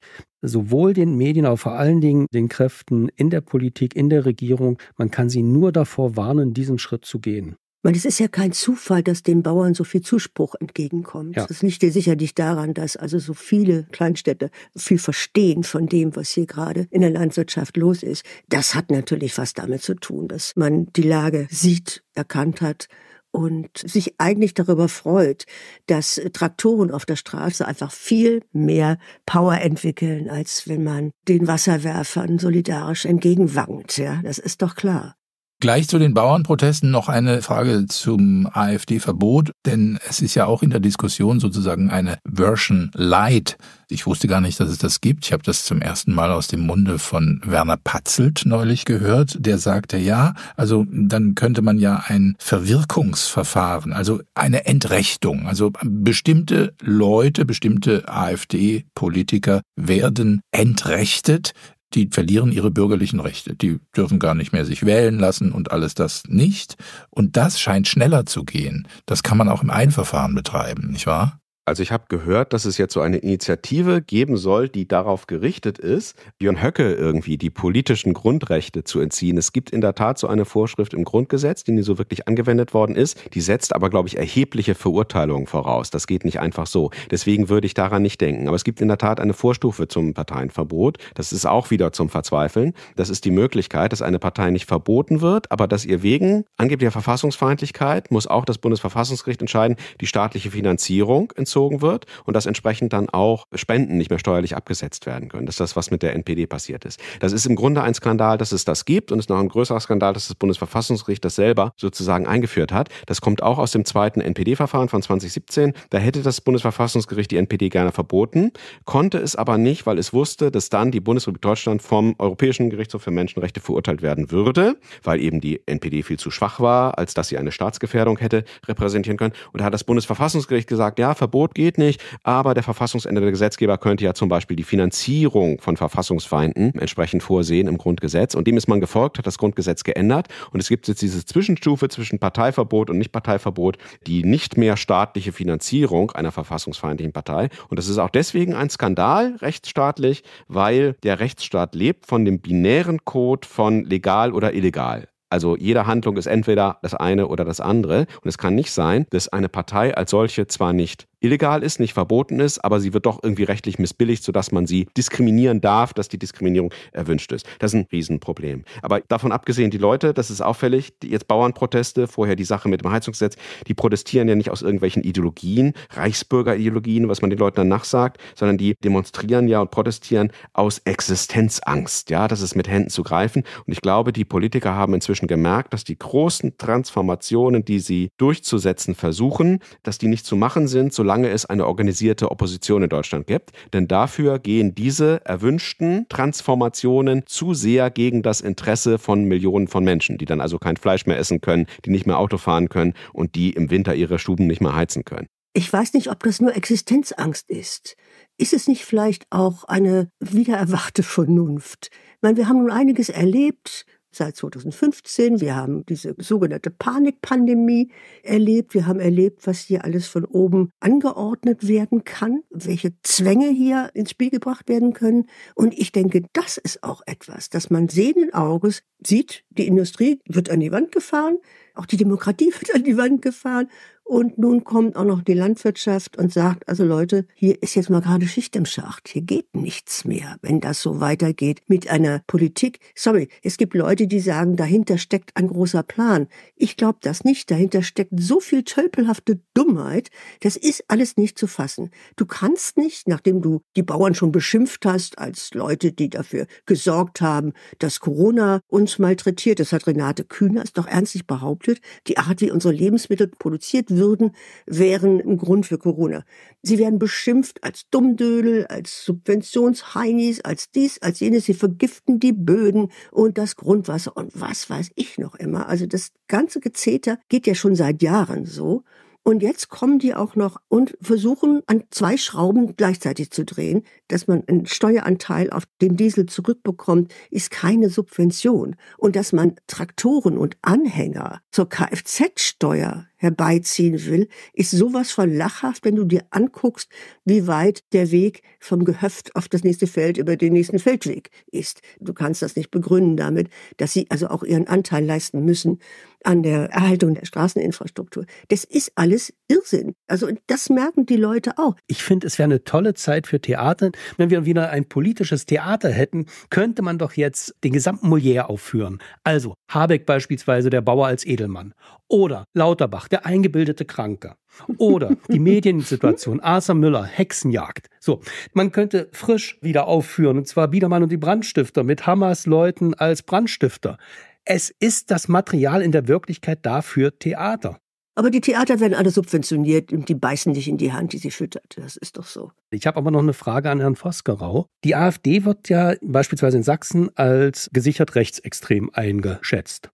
Sowohl den Medien, aber vor allen Dingen den Kräften in der Politik, in der Regierung, man kann sie nur davor warnen, diesen Schritt zu gehen meine, es ist ja kein Zufall, dass den Bauern so viel Zuspruch entgegenkommt. Ja. Das liegt ja sicherlich daran, dass also so viele Kleinstädte viel verstehen von dem, was hier gerade in der Landwirtschaft los ist. Das hat natürlich was damit zu tun, dass man die Lage sieht, erkannt hat und sich eigentlich darüber freut, dass Traktoren auf der Straße einfach viel mehr Power entwickeln, als wenn man den Wasserwerfern solidarisch entgegenwankt. Ja, das ist doch klar. Gleich zu den Bauernprotesten noch eine Frage zum AfD-Verbot, denn es ist ja auch in der Diskussion sozusagen eine Version Light. Ich wusste gar nicht, dass es das gibt. Ich habe das zum ersten Mal aus dem Munde von Werner Patzelt neulich gehört. Der sagte ja, also dann könnte man ja ein Verwirkungsverfahren, also eine Entrechtung, also bestimmte Leute, bestimmte AfD-Politiker werden entrechtet, die verlieren ihre bürgerlichen Rechte. Die dürfen gar nicht mehr sich wählen lassen und alles das nicht. Und das scheint schneller zu gehen. Das kann man auch im Einverfahren betreiben, nicht wahr? Also ich habe gehört, dass es jetzt so eine Initiative geben soll, die darauf gerichtet ist, Björn Höcke irgendwie die politischen Grundrechte zu entziehen. Es gibt in der Tat so eine Vorschrift im Grundgesetz, die nie so wirklich angewendet worden ist. Die setzt aber, glaube ich, erhebliche Verurteilungen voraus. Das geht nicht einfach so. Deswegen würde ich daran nicht denken. Aber es gibt in der Tat eine Vorstufe zum Parteienverbot. Das ist auch wieder zum Verzweifeln. Das ist die Möglichkeit, dass eine Partei nicht verboten wird, aber dass ihr wegen angeblicher Verfassungsfeindlichkeit muss auch das Bundesverfassungsgericht entscheiden, die staatliche Finanzierung ins abgezogen wird und dass entsprechend dann auch Spenden nicht mehr steuerlich abgesetzt werden können. Das ist das, was mit der NPD passiert ist. Das ist im Grunde ein Skandal, dass es das gibt und es ist noch ein größerer Skandal, dass das Bundesverfassungsgericht das selber sozusagen eingeführt hat. Das kommt auch aus dem zweiten NPD-Verfahren von 2017. Da hätte das Bundesverfassungsgericht die NPD gerne verboten, konnte es aber nicht, weil es wusste, dass dann die Bundesrepublik Deutschland vom Europäischen Gerichtshof für Menschenrechte verurteilt werden würde, weil eben die NPD viel zu schwach war, als dass sie eine Staatsgefährdung hätte repräsentieren können. Und da hat das Bundesverfassungsgericht gesagt, ja, verboten Verbot geht nicht, aber der verfassungsändernde Gesetzgeber könnte ja zum Beispiel die Finanzierung von Verfassungsfeinden entsprechend vorsehen im Grundgesetz. Und dem ist man gefolgt, hat das Grundgesetz geändert. Und es gibt jetzt diese Zwischenstufe zwischen Parteiverbot und Nichtparteiverbot, die nicht mehr staatliche Finanzierung einer verfassungsfeindlichen Partei. Und das ist auch deswegen ein Skandal rechtsstaatlich, weil der Rechtsstaat lebt von dem binären Code von legal oder illegal. Also jede Handlung ist entweder das eine oder das andere. Und es kann nicht sein, dass eine Partei als solche zwar nicht illegal ist, nicht verboten ist, aber sie wird doch irgendwie rechtlich missbilligt, sodass man sie diskriminieren darf, dass die Diskriminierung erwünscht ist. Das ist ein Riesenproblem. Aber davon abgesehen, die Leute, das ist auffällig, jetzt Bauernproteste, vorher die Sache mit dem Heizungsgesetz, die protestieren ja nicht aus irgendwelchen Ideologien, Reichsbürgerideologien, was man den Leuten danach sagt, sondern die demonstrieren ja und protestieren aus Existenzangst. Ja, das ist mit Händen zu greifen. Und ich glaube, die Politiker haben inzwischen gemerkt, dass die großen Transformationen, die sie durchzusetzen versuchen, dass die nicht zu machen sind, solange solange es eine organisierte Opposition in Deutschland gibt. Denn dafür gehen diese erwünschten Transformationen zu sehr gegen das Interesse von Millionen von Menschen, die dann also kein Fleisch mehr essen können, die nicht mehr Auto fahren können und die im Winter ihre Stuben nicht mehr heizen können. Ich weiß nicht, ob das nur Existenzangst ist. Ist es nicht vielleicht auch eine wiedererwachte Vernunft? Ich meine, wir haben nun einiges erlebt, seit 2015. Wir haben diese sogenannte Panikpandemie erlebt. Wir haben erlebt, was hier alles von oben angeordnet werden kann, welche Zwänge hier ins Spiel gebracht werden können. Und ich denke, das ist auch etwas, dass man sehenden Auges sieht, die Industrie wird an die Wand gefahren, auch die Demokratie wird an die Wand gefahren und nun kommt auch noch die Landwirtschaft und sagt, also Leute, hier ist jetzt mal gerade Schicht im Schacht. Hier geht nichts mehr, wenn das so weitergeht mit einer Politik. Sorry, es gibt Leute, die sagen, dahinter steckt ein großer Plan. Ich glaube das nicht. Dahinter steckt so viel tölpelhafte Dummheit. Das ist alles nicht zu fassen. Du kannst nicht, nachdem du die Bauern schon beschimpft hast, als Leute, die dafür gesorgt haben, dass Corona uns malträtiert, das hat Renate Kühner es doch ernstlich behauptet, die Art, wie unsere Lebensmittel produziert wird, würden, wären ein Grund für Corona. Sie werden beschimpft als Dummdödel, als Subventionsheinis, als dies, als jenes. Sie vergiften die Böden und das Grundwasser und was weiß ich noch immer. Also das ganze Gezeter geht ja schon seit Jahren so. Und jetzt kommen die auch noch und versuchen, an zwei Schrauben gleichzeitig zu drehen. Dass man einen Steueranteil auf den Diesel zurückbekommt, ist keine Subvention. Und dass man Traktoren und Anhänger zur Kfz-Steuer herbeiziehen will, ist sowas von lachhaft, wenn du dir anguckst, wie weit der Weg vom Gehöft auf das nächste Feld über den nächsten Feldweg ist. Du kannst das nicht begründen damit, dass sie also auch ihren Anteil leisten müssen an der Erhaltung der Straßeninfrastruktur. Das ist alles Irrsinn. Also das merken die Leute auch. Ich finde, es wäre eine tolle Zeit für Theater. Wenn wir wieder ein politisches Theater hätten, könnte man doch jetzt den gesamten Molière aufführen. Also Habeck beispielsweise, der Bauer als Edelmann. Oder Lauterbach, der eingebildete Kranke. Oder die Mediensituation, Arthur Müller, Hexenjagd. So, man könnte frisch wieder aufführen, und zwar Biedermann und die Brandstifter mit Hamas Leuten als Brandstifter. Es ist das Material in der Wirklichkeit dafür Theater. Aber die Theater werden alle subventioniert und die beißen dich in die Hand, die sie füttert. Das ist doch so. Ich habe aber noch eine Frage an Herrn Vosgerau. Die AfD wird ja beispielsweise in Sachsen als gesichert rechtsextrem eingeschätzt.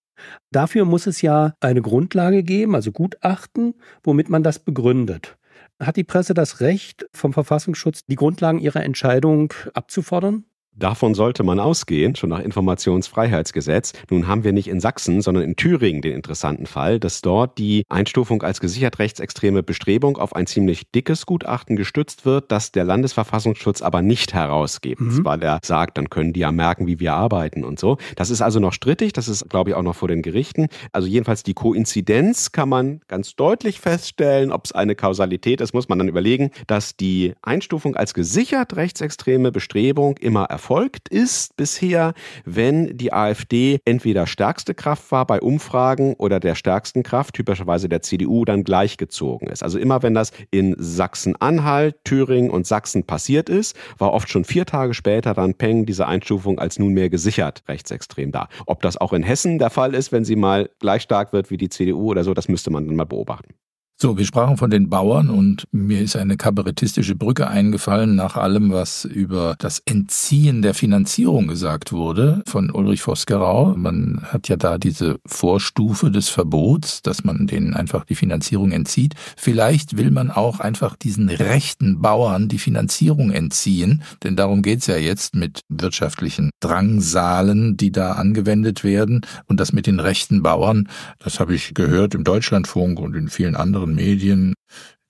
Dafür muss es ja eine Grundlage geben, also Gutachten, womit man das begründet. Hat die Presse das Recht, vom Verfassungsschutz die Grundlagen ihrer Entscheidung abzufordern? Davon sollte man ausgehen, schon nach Informationsfreiheitsgesetz. Nun haben wir nicht in Sachsen, sondern in Thüringen den interessanten Fall, dass dort die Einstufung als gesichert rechtsextreme Bestrebung auf ein ziemlich dickes Gutachten gestützt wird, das der Landesverfassungsschutz aber nicht herausgibt, mhm. weil er sagt, dann können die ja merken, wie wir arbeiten und so. Das ist also noch strittig, das ist, glaube ich, auch noch vor den Gerichten. Also jedenfalls die Koinzidenz kann man ganz deutlich feststellen, ob es eine Kausalität ist, muss man dann überlegen, dass die Einstufung als gesichert rechtsextreme Bestrebung immer erfolgt erfolgt ist bisher, wenn die AfD entweder stärkste Kraft war bei Umfragen oder der stärksten Kraft, typischerweise der CDU, dann gleichgezogen ist. Also immer wenn das in Sachsen-Anhalt, Thüringen und Sachsen passiert ist, war oft schon vier Tage später dann Peng diese Einstufung als nunmehr gesichert rechtsextrem da. Ob das auch in Hessen der Fall ist, wenn sie mal gleich stark wird wie die CDU oder so, das müsste man dann mal beobachten. So, wir sprachen von den Bauern und mir ist eine kabarettistische Brücke eingefallen nach allem, was über das Entziehen der Finanzierung gesagt wurde von Ulrich Vosgerau. Man hat ja da diese Vorstufe des Verbots, dass man denen einfach die Finanzierung entzieht. Vielleicht will man auch einfach diesen rechten Bauern die Finanzierung entziehen, denn darum geht's ja jetzt mit wirtschaftlichen Drangsalen, die da angewendet werden. Und das mit den rechten Bauern, das habe ich gehört im Deutschlandfunk und in vielen anderen anderen Medien.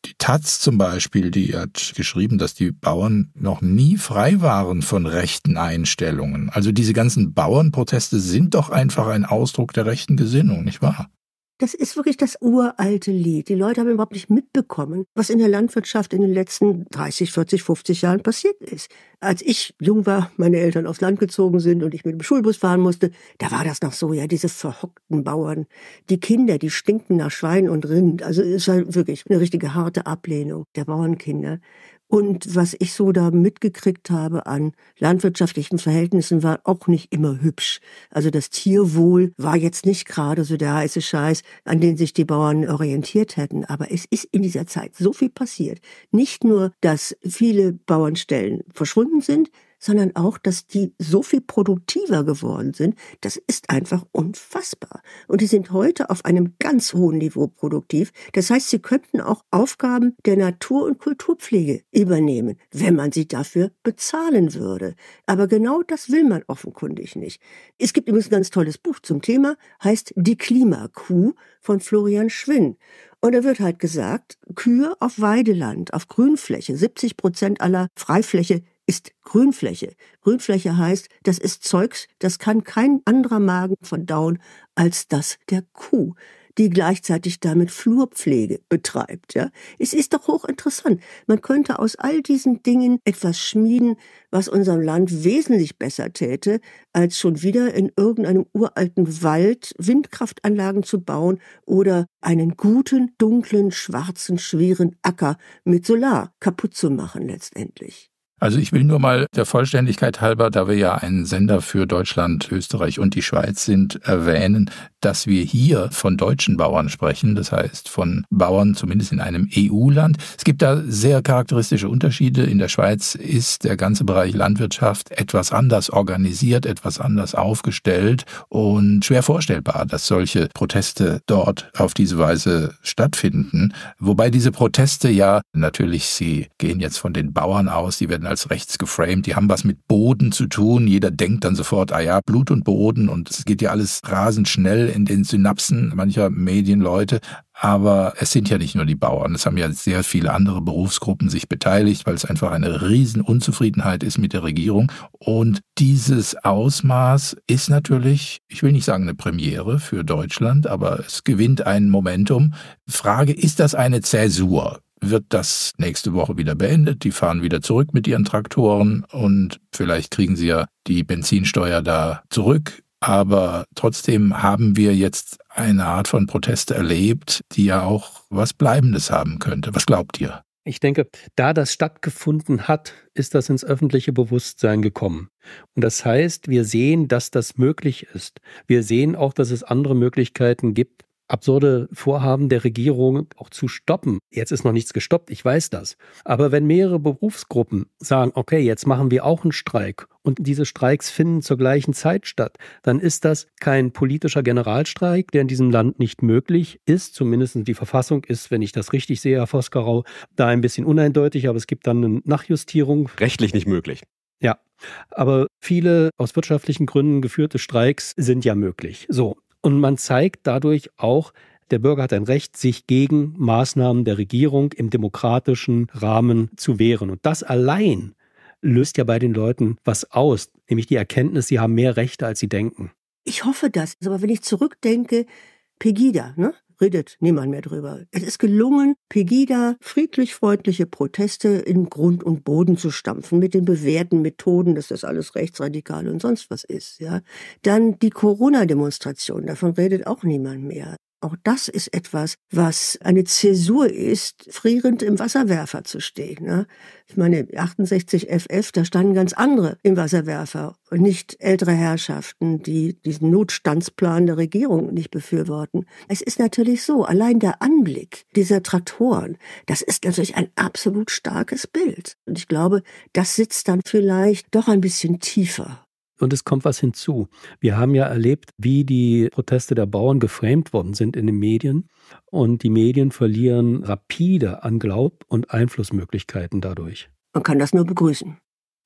Die Taz zum Beispiel, die hat geschrieben, dass die Bauern noch nie frei waren von rechten Einstellungen. Also diese ganzen Bauernproteste sind doch einfach ein Ausdruck der rechten Gesinnung, nicht wahr? Das ist wirklich das uralte Lied. Die Leute haben überhaupt nicht mitbekommen, was in der Landwirtschaft in den letzten 30, 40, 50 Jahren passiert ist. Als ich jung war, meine Eltern aufs Land gezogen sind und ich mit dem Schulbus fahren musste, da war das noch so, ja, diese verhockten Bauern. Die Kinder, die stinken nach Schwein und Rind. Also es war wirklich eine richtige harte Ablehnung der Bauernkinder. Und was ich so da mitgekriegt habe an landwirtschaftlichen Verhältnissen war auch nicht immer hübsch. Also das Tierwohl war jetzt nicht gerade so der heiße Scheiß, an den sich die Bauern orientiert hätten. Aber es ist in dieser Zeit so viel passiert. Nicht nur, dass viele Bauernstellen verschwunden sind, sondern auch, dass die so viel produktiver geworden sind. Das ist einfach unfassbar. Und die sind heute auf einem ganz hohen Niveau produktiv. Das heißt, sie könnten auch Aufgaben der Natur- und Kulturpflege übernehmen, wenn man sie dafür bezahlen würde. Aber genau das will man offenkundig nicht. Es gibt übrigens ein ganz tolles Buch zum Thema, heißt Die Klimakuh von Florian Schwinn. Und da wird halt gesagt, Kühe auf Weideland, auf Grünfläche, 70 Prozent aller Freifläche ist Grünfläche. Grünfläche heißt, das ist Zeugs, das kann kein anderer Magen verdauen als das der Kuh die gleichzeitig damit Flurpflege betreibt. Ja? Es ist doch hochinteressant. Man könnte aus all diesen Dingen etwas schmieden, was unserem Land wesentlich besser täte, als schon wieder in irgendeinem uralten Wald Windkraftanlagen zu bauen oder einen guten, dunklen, schwarzen, schweren Acker mit Solar kaputt zu machen letztendlich. Also ich will nur mal der Vollständigkeit halber, da wir ja ein Sender für Deutschland, Österreich und die Schweiz sind, erwähnen, dass wir hier von deutschen Bauern sprechen, das heißt von Bauern zumindest in einem EU-Land. Es gibt da sehr charakteristische Unterschiede. In der Schweiz ist der ganze Bereich Landwirtschaft etwas anders organisiert, etwas anders aufgestellt und schwer vorstellbar, dass solche Proteste dort auf diese Weise stattfinden. Wobei diese Proteste ja natürlich, sie gehen jetzt von den Bauern aus, die werden als rechts geframed, die haben was mit Boden zu tun. Jeder denkt dann sofort, ah ja, Blut und Boden und es geht ja alles rasend schnell in den Synapsen mancher Medienleute. Aber es sind ja nicht nur die Bauern. Es haben ja sehr viele andere Berufsgruppen sich beteiligt, weil es einfach eine Riesenunzufriedenheit ist mit der Regierung. Und dieses Ausmaß ist natürlich, ich will nicht sagen eine Premiere für Deutschland, aber es gewinnt ein Momentum. Frage, ist das eine Zäsur? wird das nächste Woche wieder beendet. Die fahren wieder zurück mit ihren Traktoren und vielleicht kriegen sie ja die Benzinsteuer da zurück. Aber trotzdem haben wir jetzt eine Art von Protest erlebt, die ja auch was Bleibendes haben könnte. Was glaubt ihr? Ich denke, da das stattgefunden hat, ist das ins öffentliche Bewusstsein gekommen. Und das heißt, wir sehen, dass das möglich ist. Wir sehen auch, dass es andere Möglichkeiten gibt, absurde Vorhaben der Regierung auch zu stoppen. Jetzt ist noch nichts gestoppt, ich weiß das. Aber wenn mehrere Berufsgruppen sagen, okay, jetzt machen wir auch einen Streik und diese Streiks finden zur gleichen Zeit statt, dann ist das kein politischer Generalstreik, der in diesem Land nicht möglich ist. Zumindest die Verfassung ist, wenn ich das richtig sehe, Herr Voskerau, da ein bisschen uneindeutig, aber es gibt dann eine Nachjustierung. Rechtlich nicht möglich. Ja, aber viele aus wirtschaftlichen Gründen geführte Streiks sind ja möglich. So, und man zeigt dadurch auch, der Bürger hat ein Recht, sich gegen Maßnahmen der Regierung im demokratischen Rahmen zu wehren. Und das allein löst ja bei den Leuten was aus, nämlich die Erkenntnis, sie haben mehr Rechte, als sie denken. Ich hoffe das. Also, aber wenn ich zurückdenke, Pegida, ne? redet niemand mehr drüber. Es ist gelungen, Pegida friedlich-freundliche Proteste in Grund und Boden zu stampfen mit den bewährten Methoden, dass das alles rechtsradikal und sonst was ist, ja. Dann die Corona-Demonstration, davon redet auch niemand mehr. Auch das ist etwas, was eine Zäsur ist, frierend im Wasserwerfer zu stehen. Ne? Ich meine, 68 FF, da standen ganz andere im Wasserwerfer und nicht ältere Herrschaften, die diesen Notstandsplan der Regierung nicht befürworten. Es ist natürlich so, allein der Anblick dieser Traktoren, das ist natürlich ein absolut starkes Bild. Und ich glaube, das sitzt dann vielleicht doch ein bisschen tiefer und es kommt was hinzu. Wir haben ja erlebt, wie die Proteste der Bauern geframed worden sind in den Medien. Und die Medien verlieren rapide an Glaub- und Einflussmöglichkeiten dadurch. Man kann das nur begrüßen.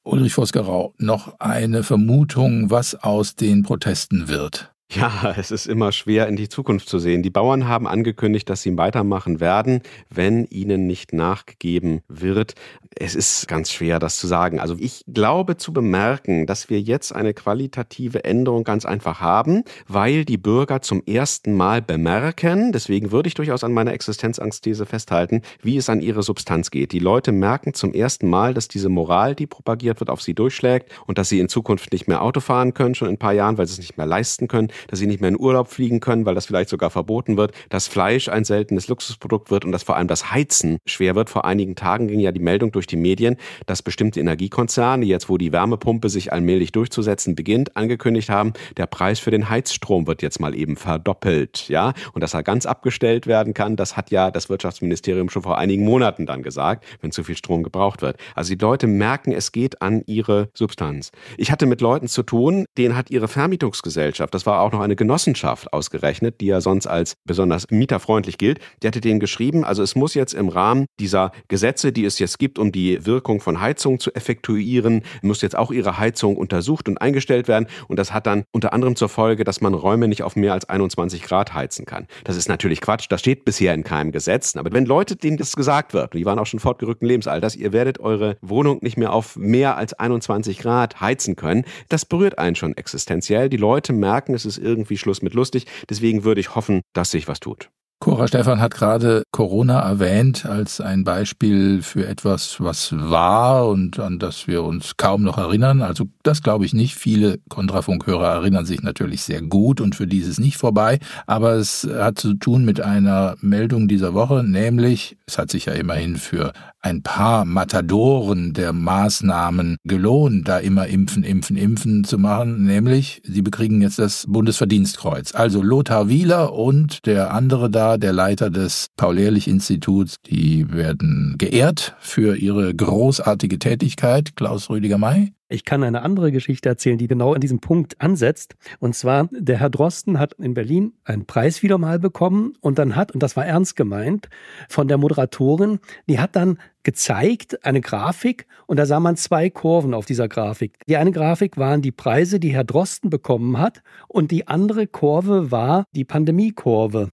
Ulrich Vosgerau, noch eine Vermutung, was aus den Protesten wird. Ja, es ist immer schwer, in die Zukunft zu sehen. Die Bauern haben angekündigt, dass sie weitermachen werden, wenn ihnen nicht nachgegeben wird. Es ist ganz schwer, das zu sagen. Also ich glaube zu bemerken, dass wir jetzt eine qualitative Änderung ganz einfach haben, weil die Bürger zum ersten Mal bemerken, deswegen würde ich durchaus an meiner Existenzangstthese festhalten, wie es an ihre Substanz geht. Die Leute merken zum ersten Mal, dass diese Moral, die propagiert wird, auf sie durchschlägt und dass sie in Zukunft nicht mehr Auto fahren können, schon in ein paar Jahren, weil sie es nicht mehr leisten können dass sie nicht mehr in Urlaub fliegen können, weil das vielleicht sogar verboten wird, dass Fleisch ein seltenes Luxusprodukt wird und dass vor allem das Heizen schwer wird. Vor einigen Tagen ging ja die Meldung durch die Medien, dass bestimmte Energiekonzerne, jetzt wo die Wärmepumpe sich allmählich durchzusetzen beginnt, angekündigt haben, der Preis für den Heizstrom wird jetzt mal eben verdoppelt, ja, und dass er ganz abgestellt werden kann, das hat ja das Wirtschaftsministerium schon vor einigen Monaten dann gesagt, wenn zu viel Strom gebraucht wird. Also die Leute merken, es geht an ihre Substanz. Ich hatte mit Leuten zu tun, denen hat ihre Vermietungsgesellschaft, das war auch auch noch eine Genossenschaft ausgerechnet, die ja sonst als besonders mieterfreundlich gilt. Die hatte denen geschrieben, also es muss jetzt im Rahmen dieser Gesetze, die es jetzt gibt, um die Wirkung von Heizung zu effektuieren, muss jetzt auch ihre Heizung untersucht und eingestellt werden. Und das hat dann unter anderem zur Folge, dass man Räume nicht auf mehr als 21 Grad heizen kann. Das ist natürlich Quatsch, das steht bisher in keinem Gesetz. Aber wenn Leute, denen das gesagt wird, die waren auch schon fortgerückten Lebensalters, ihr werdet eure Wohnung nicht mehr auf mehr als 21 Grad heizen können, das berührt einen schon existenziell. Die Leute merken, es ist ist irgendwie Schluss mit lustig. Deswegen würde ich hoffen, dass sich was tut. Cora Stefan hat gerade Corona erwähnt als ein Beispiel für etwas, was war und an das wir uns kaum noch erinnern. Also das glaube ich nicht. Viele Kontrafunkhörer erinnern sich natürlich sehr gut und für dieses nicht vorbei. Aber es hat zu tun mit einer Meldung dieser Woche, nämlich es hat sich ja immerhin für ein paar Matadoren der Maßnahmen gelohnt, da immer impfen, impfen, impfen zu machen, nämlich sie bekriegen jetzt das Bundesverdienstkreuz. Also Lothar Wieler und der andere da, der Leiter des Paul-Ehrlich-Instituts, die werden geehrt für ihre großartige Tätigkeit, Klaus Rüdiger May. Ich kann eine andere Geschichte erzählen, die genau an diesem Punkt ansetzt. Und zwar, der Herr Drosten hat in Berlin einen Preis wieder mal bekommen und dann hat, und das war ernst gemeint, von der Moderatorin, die hat dann gezeigt, eine Grafik, und da sah man zwei Kurven auf dieser Grafik. Die eine Grafik waren die Preise, die Herr Drosten bekommen hat, und die andere Kurve war die Pandemiekurve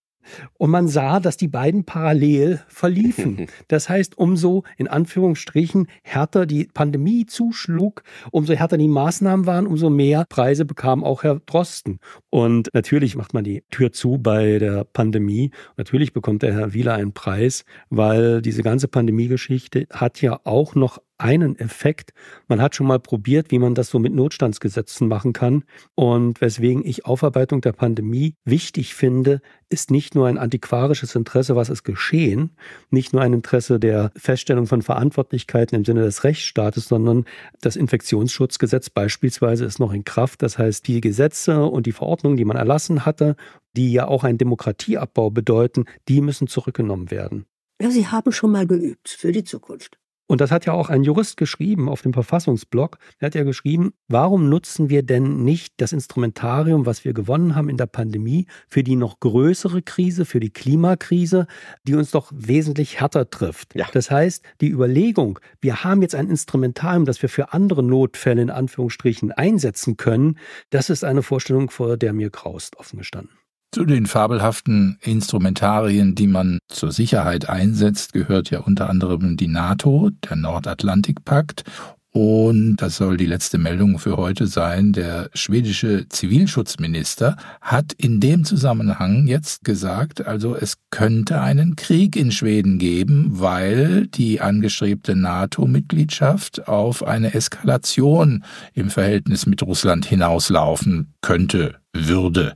und man sah, dass die beiden parallel verliefen. Das heißt, umso in Anführungsstrichen härter die Pandemie zuschlug, umso härter die Maßnahmen waren, umso mehr Preise bekam auch Herr Drosten. Und natürlich macht man die Tür zu bei der Pandemie. Natürlich bekommt der Herr Wieler einen Preis, weil diese ganze Pandemie-Geschichte hat ja auch noch einen Effekt. Man hat schon mal probiert, wie man das so mit Notstandsgesetzen machen kann. Und weswegen ich Aufarbeitung der Pandemie wichtig finde, ist nicht nur ein antiquarisches Interesse, was ist geschehen, nicht nur ein Interesse der Feststellung von Verantwortlichkeiten im Sinne des Rechtsstaates, sondern das Infektionsschutzgesetz beispielsweise ist noch in Kraft. Das heißt, die Gesetze und die Verordnungen, die man erlassen hatte, die ja auch einen Demokratieabbau bedeuten, die müssen zurückgenommen werden. Ja, Sie haben schon mal geübt für die Zukunft. Und das hat ja auch ein Jurist geschrieben auf dem Verfassungsblog. Er hat ja geschrieben, warum nutzen wir denn nicht das Instrumentarium, was wir gewonnen haben in der Pandemie, für die noch größere Krise, für die Klimakrise, die uns doch wesentlich härter trifft. Ja. Das heißt, die Überlegung, wir haben jetzt ein Instrumentarium, das wir für andere Notfälle in Anführungsstrichen einsetzen können, das ist eine Vorstellung, vor der mir graust, offen gestanden. Zu den fabelhaften Instrumentarien, die man zur Sicherheit einsetzt, gehört ja unter anderem die NATO, der Nordatlantikpakt und das soll die letzte Meldung für heute sein. Der schwedische Zivilschutzminister hat in dem Zusammenhang jetzt gesagt, also es könnte einen Krieg in Schweden geben, weil die angestrebte NATO-Mitgliedschaft auf eine Eskalation im Verhältnis mit Russland hinauslaufen könnte, würde.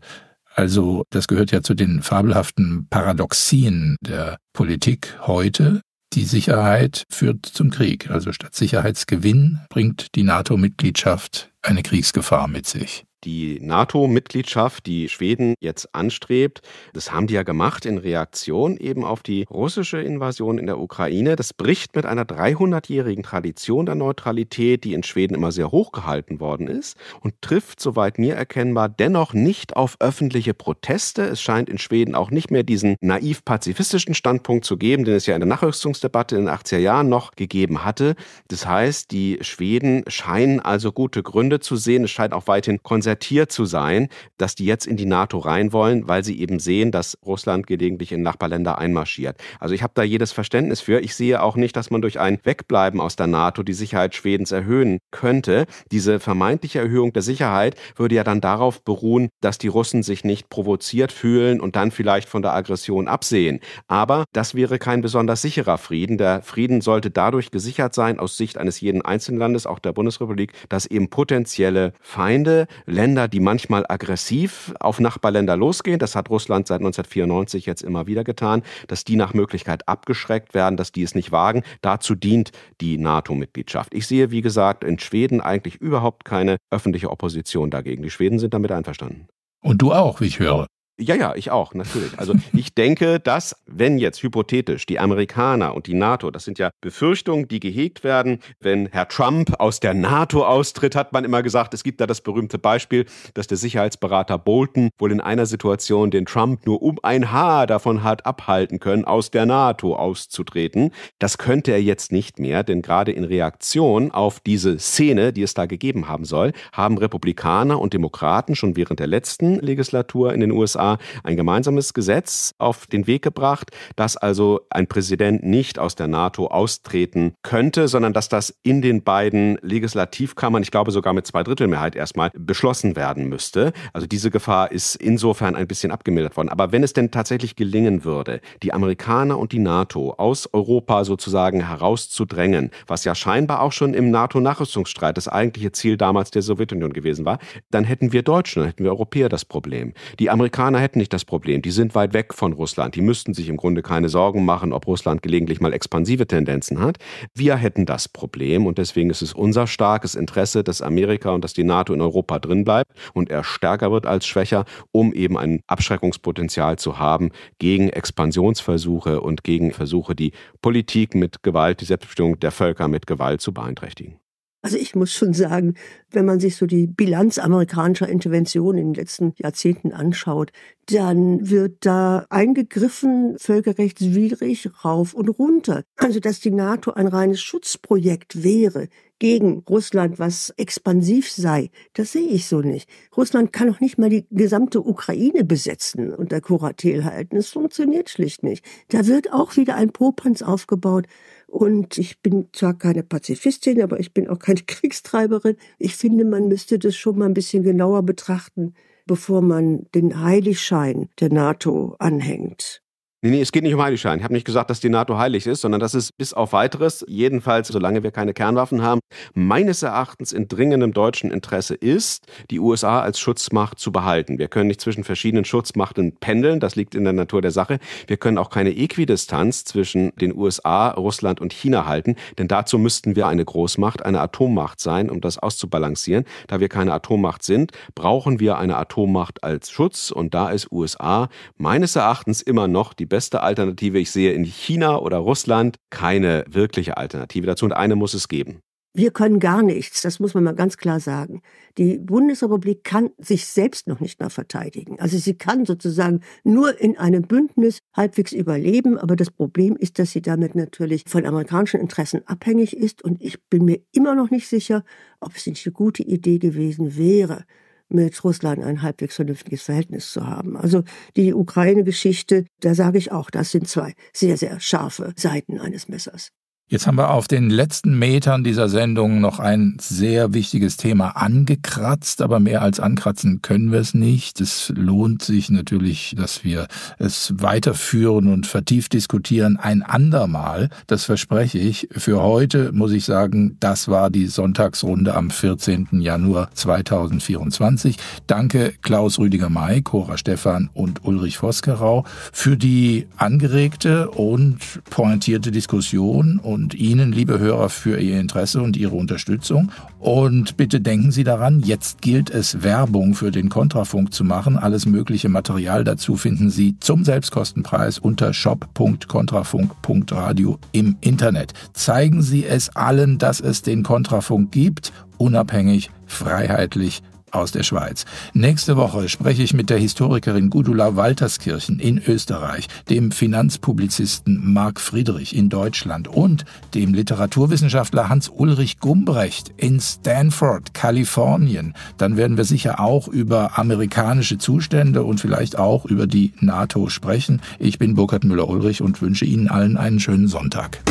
Also das gehört ja zu den fabelhaften Paradoxien der Politik heute. Die Sicherheit führt zum Krieg. Also statt Sicherheitsgewinn bringt die NATO-Mitgliedschaft eine Kriegsgefahr mit sich die NATO-Mitgliedschaft, die Schweden jetzt anstrebt. Das haben die ja gemacht in Reaktion eben auf die russische Invasion in der Ukraine. Das bricht mit einer 300-jährigen Tradition der Neutralität, die in Schweden immer sehr hoch gehalten worden ist und trifft, soweit mir erkennbar, dennoch nicht auf öffentliche Proteste. Es scheint in Schweden auch nicht mehr diesen naiv-pazifistischen Standpunkt zu geben, den es ja in der Nachrüstungsdebatte in den 80er Jahren noch gegeben hatte. Das heißt, die Schweden scheinen also gute Gründe zu sehen. Es scheint auch weithin konservativ desertiert zu sein, dass die jetzt in die NATO rein wollen, weil sie eben sehen, dass Russland gelegentlich in Nachbarländer einmarschiert. Also ich habe da jedes Verständnis für. Ich sehe auch nicht, dass man durch ein Wegbleiben aus der NATO die Sicherheit Schwedens erhöhen könnte. Diese vermeintliche Erhöhung der Sicherheit würde ja dann darauf beruhen, dass die Russen sich nicht provoziert fühlen und dann vielleicht von der Aggression absehen. Aber das wäre kein besonders sicherer Frieden. Der Frieden sollte dadurch gesichert sein, aus Sicht eines jeden Einzellandes, auch der Bundesrepublik, dass eben potenzielle Feinde, Länder, Länder, die manchmal aggressiv auf Nachbarländer losgehen, das hat Russland seit 1994 jetzt immer wieder getan, dass die nach Möglichkeit abgeschreckt werden, dass die es nicht wagen. Dazu dient die NATO-Mitgliedschaft. Ich sehe, wie gesagt, in Schweden eigentlich überhaupt keine öffentliche Opposition dagegen. Die Schweden sind damit einverstanden. Und du auch, wie ich höre. Ja, ja, ich auch, natürlich. Also ich denke, dass, wenn jetzt hypothetisch die Amerikaner und die NATO, das sind ja Befürchtungen, die gehegt werden, wenn Herr Trump aus der NATO austritt, hat man immer gesagt, es gibt da das berühmte Beispiel, dass der Sicherheitsberater Bolton wohl in einer Situation den Trump nur um ein Haar davon hat abhalten können, aus der NATO auszutreten. Das könnte er jetzt nicht mehr, denn gerade in Reaktion auf diese Szene, die es da gegeben haben soll, haben Republikaner und Demokraten schon während der letzten Legislatur in den USA Jahr ein gemeinsames Gesetz auf den Weg gebracht, dass also ein Präsident nicht aus der NATO austreten könnte, sondern dass das in den beiden Legislativkammern, ich glaube sogar mit Zweidrittelmehrheit erstmal, beschlossen werden müsste. Also diese Gefahr ist insofern ein bisschen abgemildert worden. Aber wenn es denn tatsächlich gelingen würde, die Amerikaner und die NATO aus Europa sozusagen herauszudrängen, was ja scheinbar auch schon im NATO-Nachrüstungsstreit das eigentliche Ziel damals der Sowjetunion gewesen war, dann hätten wir Deutschen, dann hätten wir Europäer das Problem. Die Amerikaner hätten nicht das Problem. Die sind weit weg von Russland. Die müssten sich im Grunde keine Sorgen machen, ob Russland gelegentlich mal expansive Tendenzen hat. Wir hätten das Problem und deswegen ist es unser starkes Interesse, dass Amerika und dass die NATO in Europa drin bleibt und er stärker wird als schwächer, um eben ein Abschreckungspotenzial zu haben gegen Expansionsversuche und gegen Versuche, die Politik mit Gewalt, die Selbstbestimmung der Völker mit Gewalt zu beeinträchtigen. Also ich muss schon sagen, wenn man sich so die Bilanz amerikanischer Interventionen in den letzten Jahrzehnten anschaut, dann wird da eingegriffen, völkerrechtswidrig, rauf und runter. Also dass die NATO ein reines Schutzprojekt wäre gegen Russland, was expansiv sei, das sehe ich so nicht. Russland kann auch nicht mal die gesamte Ukraine besetzen und der Kuratel halten. Es funktioniert schlicht nicht. Da wird auch wieder ein Popanz aufgebaut und ich bin zwar keine Pazifistin, aber ich bin auch keine Kriegstreiberin. Ich finde, man müsste das schon mal ein bisschen genauer betrachten, bevor man den Heiligschein der NATO anhängt. Nee, nee, es geht nicht um Heiligschein. Ich habe nicht gesagt, dass die NATO heilig ist, sondern dass es bis auf weiteres, jedenfalls solange wir keine Kernwaffen haben, meines Erachtens in dringendem deutschen Interesse ist, die USA als Schutzmacht zu behalten. Wir können nicht zwischen verschiedenen Schutzmachten pendeln, das liegt in der Natur der Sache. Wir können auch keine Äquidistanz zwischen den USA, Russland und China halten, denn dazu müssten wir eine Großmacht, eine Atommacht sein, um das auszubalancieren. Da wir keine Atommacht sind, brauchen wir eine Atommacht als Schutz und da ist USA meines Erachtens immer noch die beste Alternative. Ich sehe in China oder Russland keine wirkliche Alternative dazu und eine muss es geben. Wir können gar nichts, das muss man mal ganz klar sagen. Die Bundesrepublik kann sich selbst noch nicht mal verteidigen. Also sie kann sozusagen nur in einem Bündnis halbwegs überleben, aber das Problem ist, dass sie damit natürlich von amerikanischen Interessen abhängig ist und ich bin mir immer noch nicht sicher, ob es nicht eine gute Idee gewesen wäre, mit Russland ein halbwegs vernünftiges Verhältnis zu haben. Also die Ukraine-Geschichte, da sage ich auch, das sind zwei sehr, sehr scharfe Seiten eines Messers. Jetzt haben wir auf den letzten Metern dieser Sendung noch ein sehr wichtiges Thema angekratzt, aber mehr als ankratzen können wir es nicht. Es lohnt sich natürlich, dass wir es weiterführen und vertieft diskutieren ein andermal. Das verspreche ich. Für heute muss ich sagen, das war die Sonntagsrunde am 14. Januar 2024. Danke Klaus Rüdiger May, Cora Stephan und Ulrich Voskerau für die angeregte und pointierte Diskussion und und Ihnen, liebe Hörer, für Ihr Interesse und Ihre Unterstützung. Und bitte denken Sie daran, jetzt gilt es, Werbung für den Kontrafunk zu machen. Alles mögliche Material dazu finden Sie zum Selbstkostenpreis unter shop.kontrafunk.radio im Internet. Zeigen Sie es allen, dass es den Kontrafunk gibt, unabhängig, freiheitlich, aus der Schweiz. Nächste Woche spreche ich mit der Historikerin Gudula Walterskirchen in Österreich, dem Finanzpublizisten Marc Friedrich in Deutschland und dem Literaturwissenschaftler Hans-Ulrich Gumbrecht in Stanford, Kalifornien. Dann werden wir sicher auch über amerikanische Zustände und vielleicht auch über die NATO sprechen. Ich bin Burkhard Müller-Ulrich und wünsche Ihnen allen einen schönen Sonntag.